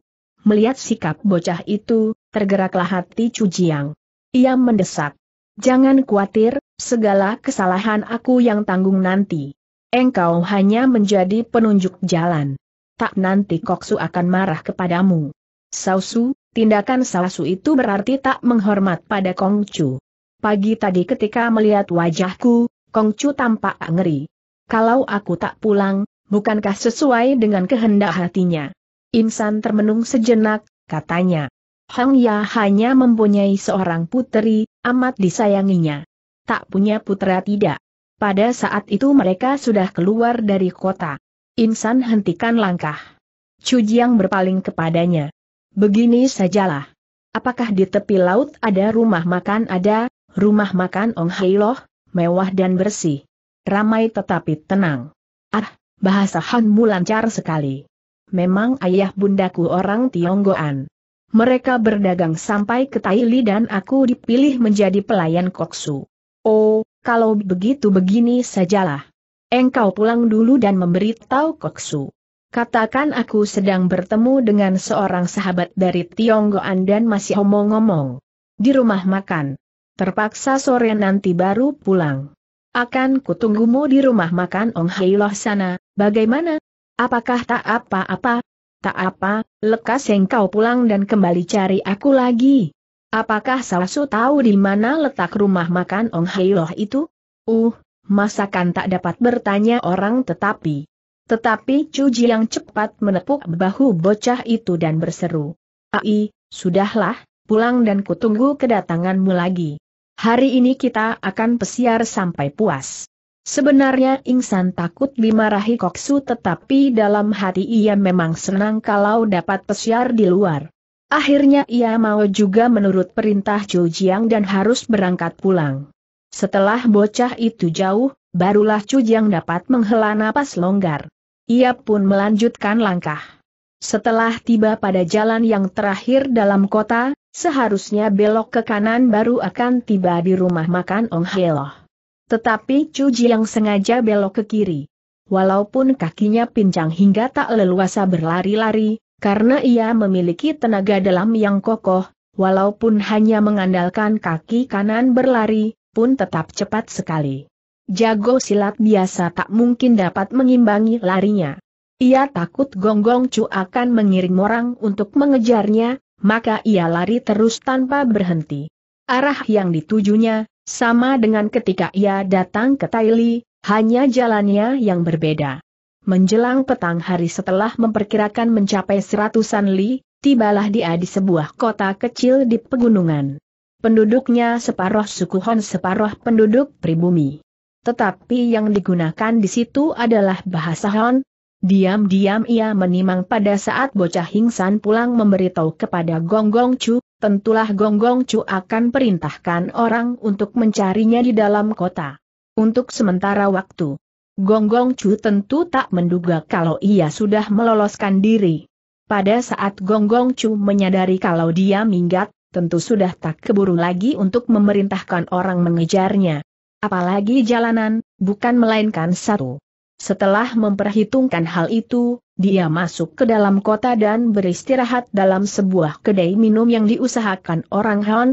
Melihat sikap bocah itu, tergeraklah hati Cujiang. Ia mendesak. Jangan khawatir, segala kesalahan aku yang tanggung nanti. Engkau hanya menjadi penunjuk jalan. Tak nanti Koksu akan marah kepadamu. Sausu, tindakan Sausu itu berarti tak menghormat pada Kongcu. Pagi tadi ketika melihat wajahku, Kongcu tampak ngeri. Kalau aku tak pulang, bukankah sesuai dengan kehendak hatinya? Insan termenung sejenak, katanya. Hang Ya hanya mempunyai seorang puteri, amat disayanginya. Tak punya putra tidak. Pada saat itu mereka sudah keluar dari kota. Insan hentikan langkah. Jiang berpaling kepadanya. Begini sajalah. Apakah di tepi laut ada rumah makan ada, rumah makan Ong Hai Loh, mewah dan bersih. Ramai tetapi tenang. Ah, bahasa Hanmu lancar sekali. Memang ayah bundaku orang Tionggoan. Mereka berdagang sampai ke Taili dan aku dipilih menjadi pelayan koksu. Oh, kalau begitu begini sajalah. Engkau pulang dulu dan memberitahu koksu. Katakan aku sedang bertemu dengan seorang sahabat dari Tionggoan dan masih omong-omong. Di rumah makan. Terpaksa sore nanti baru pulang. Akan kutunggumu di rumah makan Ong Loh sana, bagaimana? Apakah tak apa-apa? Tak apa, lekas engkau pulang dan kembali cari aku lagi. Apakah Salsu tahu di mana letak rumah makan Ong Loh itu? Uh, masakan tak dapat bertanya orang tetapi. Tetapi Cuji yang cepat menepuk bahu bocah itu dan berseru. Ai, sudahlah, pulang dan kutunggu kedatanganmu lagi. Hari ini kita akan pesiar sampai puas. Sebenarnya Insan takut dimarahi Koksu tetapi dalam hati ia memang senang kalau dapat pesiar di luar. Akhirnya ia mau juga menurut perintah Chu Jiang dan harus berangkat pulang. Setelah bocah itu jauh, barulah Chu Jiang dapat menghela napas longgar. Ia pun melanjutkan langkah. Setelah tiba pada jalan yang terakhir dalam kota, Seharusnya belok ke kanan baru akan tiba di rumah makan Ong Heloh. Tetapi Chu yang sengaja belok ke kiri. Walaupun kakinya pincang hingga tak leluasa berlari-lari, karena ia memiliki tenaga dalam yang kokoh, walaupun hanya mengandalkan kaki kanan berlari, pun tetap cepat sekali. Jago silat biasa tak mungkin dapat mengimbangi larinya. Ia takut Gonggong Cu akan mengirim orang untuk mengejarnya, maka ia lari terus tanpa berhenti. Arah yang ditujunya, sama dengan ketika ia datang ke Taili, hanya jalannya yang berbeda. Menjelang petang hari setelah memperkirakan mencapai seratusan li, tibalah dia di sebuah kota kecil di pegunungan. Penduduknya separuh suku Hon separuh penduduk pribumi. Tetapi yang digunakan di situ adalah bahasa Hon, Diam-diam ia menimang pada saat bocah Hingsan pulang memberitahu kepada Gonggong Chu, tentulah Gonggong Chu akan perintahkan orang untuk mencarinya di dalam kota. Untuk sementara waktu, Gonggong Chu tentu tak menduga kalau ia sudah meloloskan diri. Pada saat Gonggong Chu menyadari kalau dia minggat, tentu sudah tak keburu lagi untuk memerintahkan orang mengejarnya. Apalagi jalanan, bukan melainkan satu setelah memperhitungkan hal itu, dia masuk ke dalam kota dan beristirahat dalam sebuah kedai minum yang diusahakan orang Han.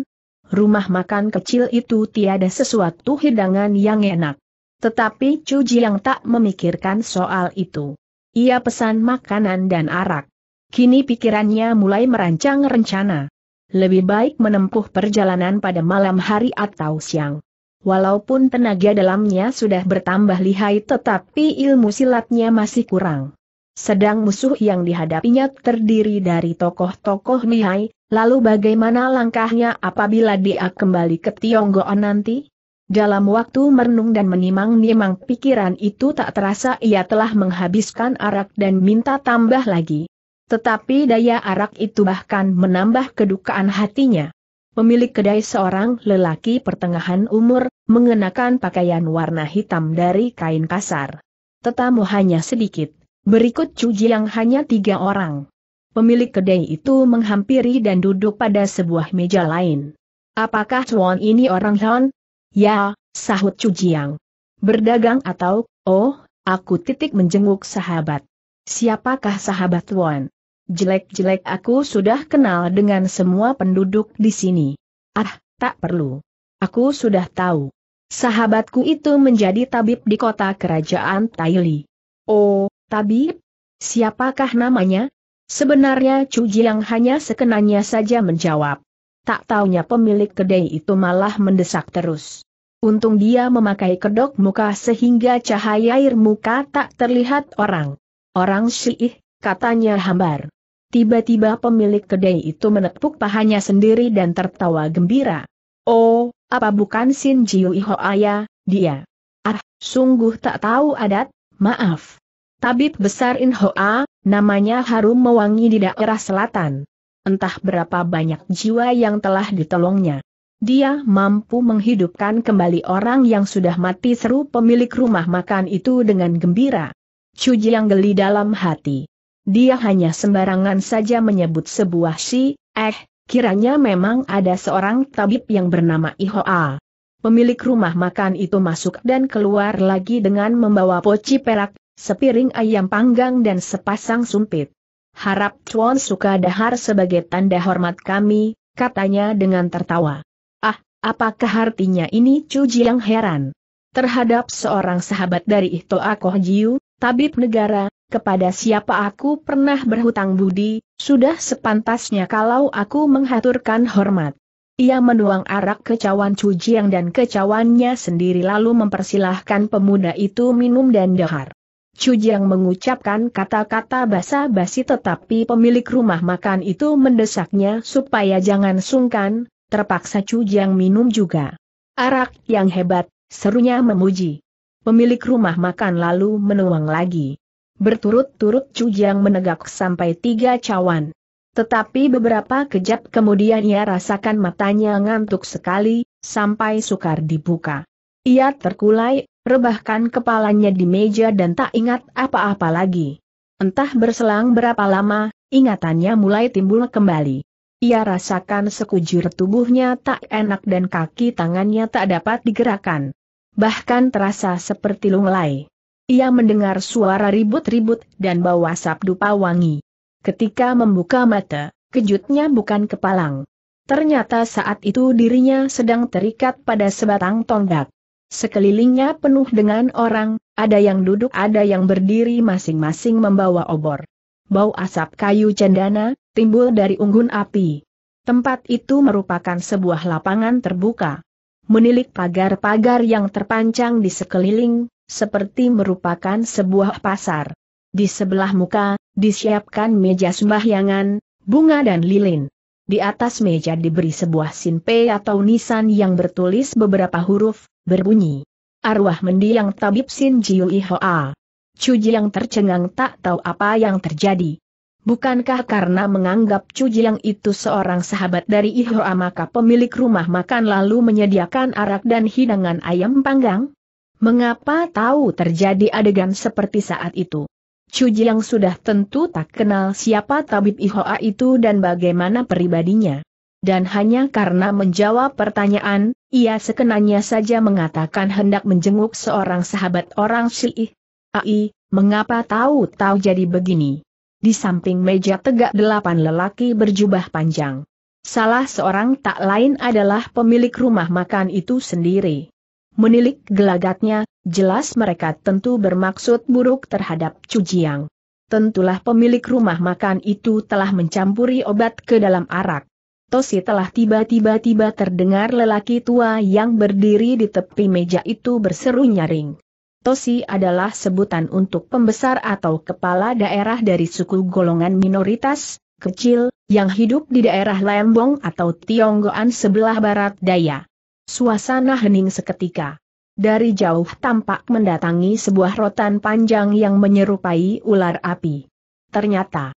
Rumah makan kecil itu tiada sesuatu hidangan yang enak. Tetapi Chu yang tak memikirkan soal itu. Ia pesan makanan dan arak. Kini pikirannya mulai merancang rencana. Lebih baik menempuh perjalanan pada malam hari atau siang. Walaupun tenaga dalamnya sudah bertambah lihai tetapi ilmu silatnya masih kurang. Sedang musuh yang dihadapinya terdiri dari tokoh-tokoh lihai, lalu bagaimana langkahnya apabila dia kembali ke Tionggoan nanti? Dalam waktu merenung dan menimang-nimang pikiran itu tak terasa ia telah menghabiskan arak dan minta tambah lagi. Tetapi daya arak itu bahkan menambah kedukaan hatinya pemilik kedai seorang lelaki pertengahan umur, mengenakan pakaian warna hitam dari kain kasar. Tetamu hanya sedikit, berikut cuci yang hanya tiga orang. Pemilik kedai itu menghampiri dan duduk pada sebuah meja lain. Apakah Chuan ini orang Han? Ya, sahut Cujiang. Berdagang atau, oh, aku titik menjenguk sahabat. Siapakah sahabat Chuan? jelek-jelek aku sudah kenal dengan semua penduduk di sini. Ah, tak perlu. Aku sudah tahu. Sahabatku itu menjadi tabib di kota kerajaan Taili. Oh, tabib? Siapakah namanya? Sebenarnya Chu Jiang hanya sekenanya saja menjawab. Tak taunya pemilik kedai itu malah mendesak terus. Untung dia memakai kedok muka sehingga cahaya air muka tak terlihat orang. Orang Syiih, katanya hambar. Tiba-tiba pemilik kedai itu menepuk pahanya sendiri dan tertawa gembira. Oh, apa bukan Sin Jiu Ayah? dia? Ah, sungguh tak tahu adat, maaf. Tabib besar A, namanya harum mewangi di daerah selatan. Entah berapa banyak jiwa yang telah ditolongnya. Dia mampu menghidupkan kembali orang yang sudah mati seru pemilik rumah makan itu dengan gembira. Cuji yang geli dalam hati. Dia hanya sembarangan saja menyebut sebuah si, eh, kiranya memang ada seorang tabib yang bernama Ihoa. Pemilik rumah makan itu masuk dan keluar lagi dengan membawa poci perak, sepiring ayam panggang dan sepasang sumpit. Harap Chuan suka dahar sebagai tanda hormat kami, katanya dengan tertawa. Ah, apakah artinya ini Chu Jiang heran? Terhadap seorang sahabat dari Ihto Koh Jiu, tabib negara, kepada siapa aku pernah berhutang budi, sudah sepantasnya kalau aku menghaturkan hormat. Ia menuang arak ke cawan Cujiang dan ke cawannya sendiri lalu mempersilahkan pemuda itu minum dan dahar. Cujiang mengucapkan kata-kata basa-basi tetapi pemilik rumah makan itu mendesaknya supaya jangan sungkan, terpaksa Cujiang minum juga. Arak yang hebat, serunya memuji. Pemilik rumah makan lalu menuang lagi. Berturut-turut Chu Jiang menegak sampai tiga cawan. Tetapi beberapa kejap kemudian ia rasakan matanya ngantuk sekali, sampai sukar dibuka. Ia terkulai, rebahkan kepalanya di meja dan tak ingat apa-apa lagi. Entah berselang berapa lama, ingatannya mulai timbul kembali. Ia rasakan sekujur tubuhnya tak enak dan kaki tangannya tak dapat digerakkan. Bahkan terasa seperti lunglai. Ia mendengar suara ribut-ribut dan bau asap dupa wangi. Ketika membuka mata, kejutnya bukan kepalang. Ternyata saat itu dirinya sedang terikat pada sebatang tonggak. Sekelilingnya penuh dengan orang, ada yang duduk ada yang berdiri masing-masing membawa obor. Bau asap kayu cendana, timbul dari unggun api. Tempat itu merupakan sebuah lapangan terbuka. Menilik pagar-pagar yang terpancang di sekeliling, seperti merupakan sebuah pasar. Di sebelah muka, disiapkan meja sembahyangan, bunga dan lilin. Di atas meja diberi sebuah sinpe atau nisan yang bertulis beberapa huruf, berbunyi. Arwah mendiang tabib Sin Jiu Ihoa. Cuji yang tercengang tak tahu apa yang terjadi. Bukankah karena menganggap Cuji yang itu seorang sahabat dari Ihoa maka pemilik rumah makan lalu menyediakan arak dan hidangan ayam panggang? Mengapa tahu terjadi adegan seperti saat itu? Cuji yang sudah tentu tak kenal siapa tabib Ihoa itu dan bagaimana pribadinya. Dan hanya karena menjawab pertanyaan, ia sekenanya saja mengatakan hendak menjenguk seorang sahabat orang Syi'i. Ai, mengapa tahu-tahu jadi begini? Di samping meja tegak delapan lelaki berjubah panjang. Salah seorang tak lain adalah pemilik rumah makan itu sendiri menilik gelagatnya, jelas mereka tentu bermaksud buruk terhadap Cujiang. Tentulah pemilik rumah makan itu telah mencampuri obat ke dalam arak. Tosi telah tiba-tiba-tiba terdengar lelaki tua yang berdiri di tepi meja itu berseru nyaring. Tosi adalah sebutan untuk pembesar atau kepala daerah dari suku golongan minoritas, kecil, yang hidup di daerah Lembong atau Tionggoan sebelah barat daya. Suasana hening seketika. Dari jauh tampak mendatangi sebuah rotan panjang yang menyerupai ular api. Ternyata,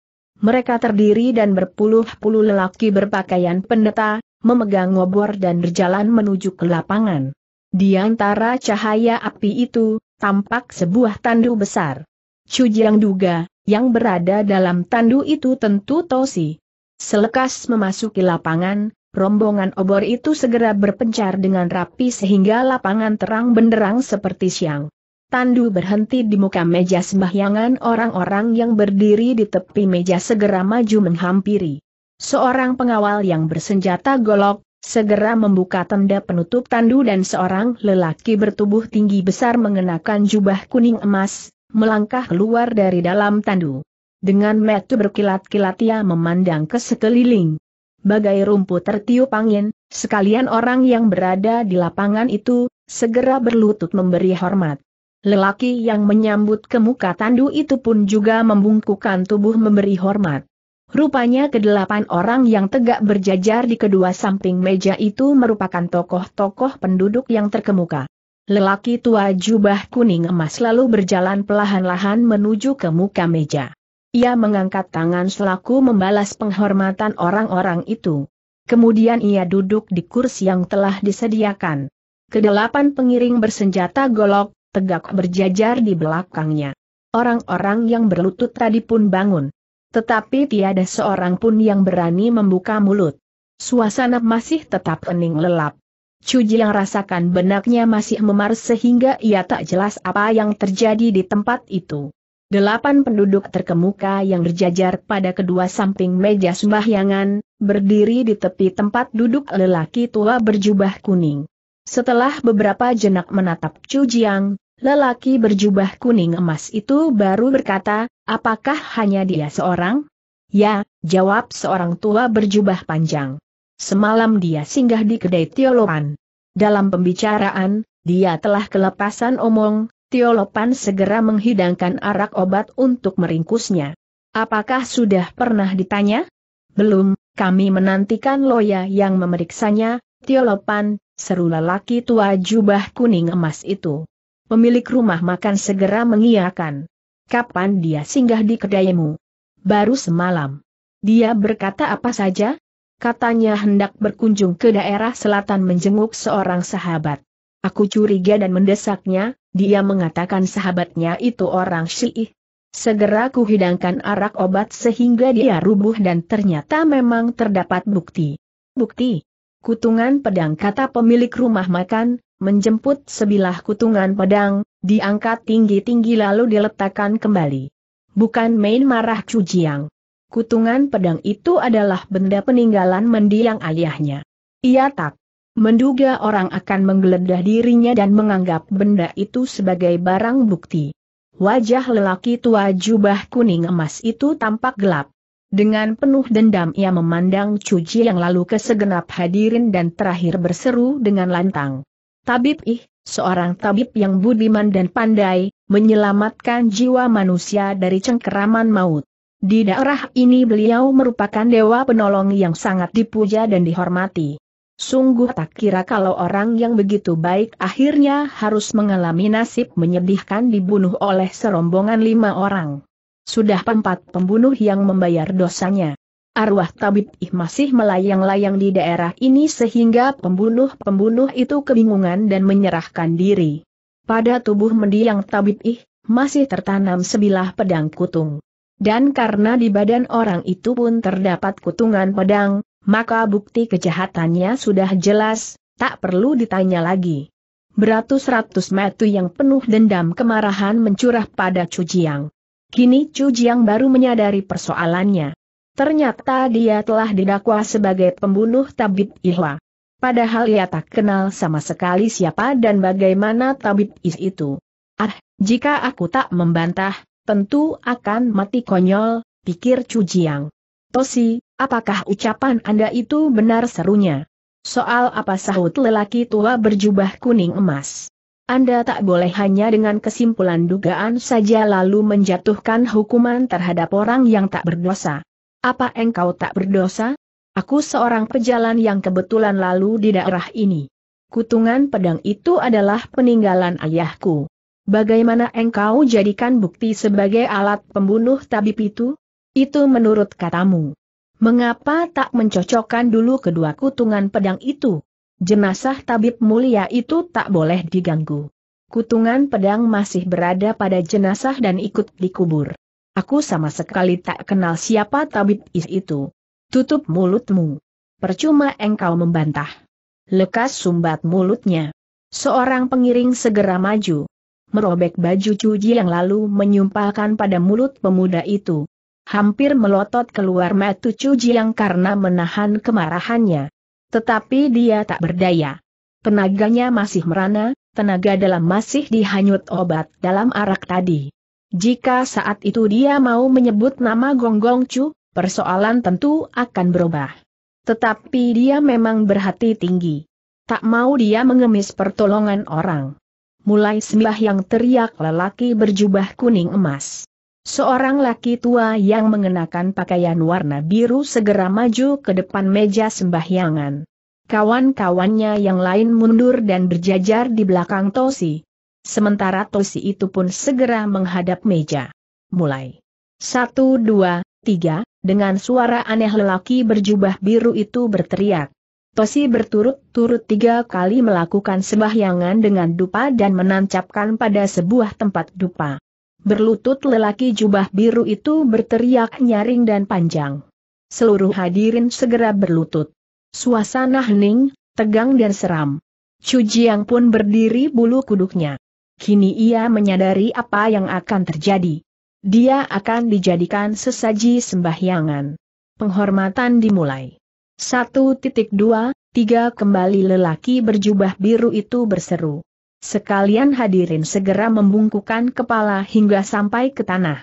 mereka terdiri dan berpuluh-puluh lelaki berpakaian pendeta, memegang ngobor dan berjalan menuju ke lapangan. Di antara cahaya api itu, tampak sebuah tandu besar. Cujiang duga, yang berada dalam tandu itu tentu Tosi. Selekas memasuki lapangan, rombongan obor itu segera berpencar dengan rapi sehingga lapangan terang benderang seperti siang. Tandu berhenti di muka meja sembahyangan orang-orang yang berdiri di tepi meja segera maju menghampiri. Seorang pengawal yang bersenjata golok, segera membuka tenda penutup tandu dan seorang lelaki bertubuh tinggi besar mengenakan jubah kuning emas, melangkah keluar dari dalam tandu. Dengan metu berkilat-kilat ia memandang ke sekeliling bagai rumput tertiup angin, sekalian orang yang berada di lapangan itu, segera berlutut memberi hormat. Lelaki yang menyambut ke muka tandu itu pun juga membungkukan tubuh memberi hormat. Rupanya kedelapan orang yang tegak berjajar di kedua samping meja itu merupakan tokoh-tokoh penduduk yang terkemuka. Lelaki tua jubah kuning emas lalu berjalan perlahan-lahan menuju ke muka meja. Ia mengangkat tangan selaku membalas penghormatan orang-orang itu. Kemudian ia duduk di kursi yang telah disediakan. Kedelapan pengiring bersenjata golok, tegak berjajar di belakangnya. Orang-orang yang berlutut tadi pun bangun. Tetapi tiada seorang pun yang berani membuka mulut. Suasana masih tetap hening lelap. Cuji yang rasakan benaknya masih memar sehingga ia tak jelas apa yang terjadi di tempat itu. Delapan penduduk terkemuka yang berjajar pada kedua samping meja sembahyangan, berdiri di tepi tempat duduk lelaki tua berjubah kuning. Setelah beberapa jenak menatap Chu Jiang, lelaki berjubah kuning emas itu baru berkata, apakah hanya dia seorang? Ya, jawab seorang tua berjubah panjang. Semalam dia singgah di kedai Tioloan. Dalam pembicaraan, dia telah kelepasan omong, Tiolopan segera menghidangkan arak obat untuk meringkusnya. Apakah sudah pernah ditanya? Belum, kami menantikan Loya yang memeriksanya, Tiolopan, seru lelaki tua jubah kuning emas itu. Pemilik rumah makan segera mengiakan. Kapan dia singgah di kedaimu? Baru semalam. Dia berkata apa saja? Katanya hendak berkunjung ke daerah selatan menjenguk seorang sahabat. Aku curiga dan mendesaknya, dia mengatakan sahabatnya itu orang Syiah. Segera kuhidangkan arak obat sehingga dia rubuh dan ternyata memang terdapat bukti. Bukti? Kutungan pedang kata pemilik rumah makan, menjemput sebilah kutungan pedang, diangkat tinggi-tinggi lalu diletakkan kembali. Bukan main marah Cujiang. Kutungan pedang itu adalah benda peninggalan mendiang ayahnya. Ia tak Menduga orang akan menggeledah dirinya dan menganggap benda itu sebagai barang bukti. Wajah lelaki tua jubah kuning emas itu tampak gelap. Dengan penuh dendam ia memandang cuci yang lalu ke segenap hadirin dan terakhir berseru dengan lantang. Tabib ih, seorang tabib yang budiman dan pandai, menyelamatkan jiwa manusia dari cengkeraman maut. Di daerah ini beliau merupakan dewa penolong yang sangat dipuja dan dihormati. Sungguh tak kira kalau orang yang begitu baik akhirnya harus mengalami nasib menyedihkan dibunuh oleh serombongan lima orang. Sudah empat pembunuh yang membayar dosanya. Arwah Tabib Ih masih melayang-layang di daerah ini sehingga pembunuh-pembunuh itu kebingungan dan menyerahkan diri. Pada tubuh mendiang Tabib Ih, masih tertanam sebilah pedang kutung. Dan karena di badan orang itu pun terdapat kutungan pedang, maka bukti kejahatannya sudah jelas, tak perlu ditanya lagi. Beratus-ratus metu yang penuh dendam kemarahan mencurah pada Chu Jiang. Kini Chu Jiang baru menyadari persoalannya. Ternyata dia telah didakwa sebagai pembunuh Tabib Ihwa. Padahal ia tak kenal sama sekali siapa dan bagaimana Tabib Is itu. Ah, jika aku tak membantah, tentu akan mati konyol, pikir Chu Jiang. Tosi, Apakah ucapan Anda itu benar serunya? Soal apa sahut lelaki tua berjubah kuning emas? Anda tak boleh hanya dengan kesimpulan dugaan saja lalu menjatuhkan hukuman terhadap orang yang tak berdosa. Apa engkau tak berdosa? Aku seorang pejalan yang kebetulan lalu di daerah ini. Kutungan pedang itu adalah peninggalan ayahku. Bagaimana engkau jadikan bukti sebagai alat pembunuh tabib itu? Itu menurut katamu. Mengapa tak mencocokkan dulu kedua kutungan pedang itu? Jenazah tabib mulia itu tak boleh diganggu. Kutungan pedang masih berada pada jenazah dan ikut dikubur. Aku sama sekali tak kenal siapa tabib is itu. Tutup mulutmu. Percuma engkau membantah. Lekas sumbat mulutnya. Seorang pengiring segera maju. Merobek baju cuci yang lalu menyumpahkan pada mulut pemuda itu hampir melotot keluar Matu Cujiang karena menahan kemarahannya. Tetapi dia tak berdaya. Tenaganya masih merana, tenaga dalam masih dihanyut obat dalam arak tadi. Jika saat itu dia mau menyebut nama Gonggong Chu, persoalan tentu akan berubah. Tetapi dia memang berhati tinggi. Tak mau dia mengemis pertolongan orang. Mulai sembah yang teriak lelaki berjubah kuning emas. Seorang laki tua yang mengenakan pakaian warna biru segera maju ke depan meja sembahyangan. Kawan-kawannya yang lain mundur dan berjajar di belakang Tosi. Sementara Tosi itu pun segera menghadap meja. Mulai. Satu, dua, tiga, dengan suara aneh lelaki berjubah biru itu berteriak. Tosi berturut-turut tiga kali melakukan sembahyangan dengan dupa dan menancapkan pada sebuah tempat dupa berlutut lelaki jubah biru itu berteriak nyaring dan panjang. Seluruh hadirin segera berlutut. Suasana hening, tegang dan seram. Chu Jiang pun berdiri bulu kuduknya. Kini ia menyadari apa yang akan terjadi. Dia akan dijadikan sesaji sembahyangan. Penghormatan dimulai. Satu titik dua, tiga kembali lelaki berjubah biru itu berseru. Sekalian hadirin segera membungkukan kepala hingga sampai ke tanah.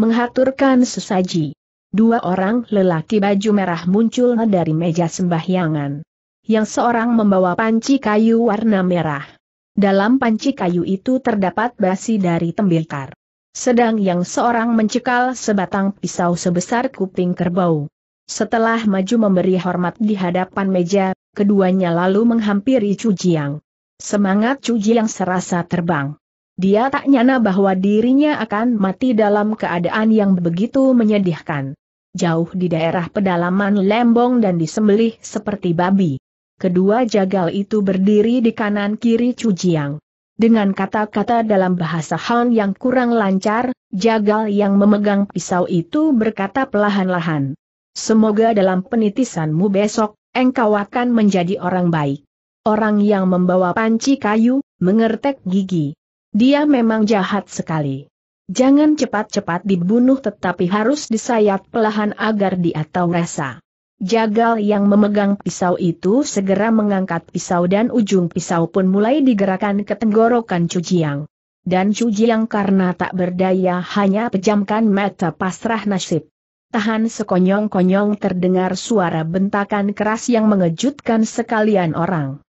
Menghaturkan sesaji. Dua orang lelaki baju merah muncul dari meja sembahyangan. Yang seorang membawa panci kayu warna merah. Dalam panci kayu itu terdapat basi dari tembikar. Sedang yang seorang mencekal sebatang pisau sebesar kuping kerbau. Setelah maju memberi hormat di hadapan meja, keduanya lalu menghampiri Cujiang. Semangat Cuji yang serasa terbang. Dia tak nyana bahwa dirinya akan mati dalam keadaan yang begitu menyedihkan. Jauh di daerah pedalaman lembong dan disembelih seperti babi. Kedua jagal itu berdiri di kanan kiri Cujiang. Dengan kata-kata dalam bahasa Han yang kurang lancar, jagal yang memegang pisau itu berkata perlahan-lahan. Semoga dalam penitisanmu besok, engkau akan menjadi orang baik. Orang yang membawa panci kayu, mengertek gigi. Dia memang jahat sekali. Jangan cepat-cepat dibunuh tetapi harus disayat pelahan agar dia tahu rasa. Jagal yang memegang pisau itu segera mengangkat pisau dan ujung pisau pun mulai digerakkan ke tenggorokan Cujiang. Dan Cujiang karena tak berdaya hanya pejamkan mata pasrah nasib. Tahan sekonyong-konyong terdengar suara bentakan keras yang mengejutkan sekalian orang.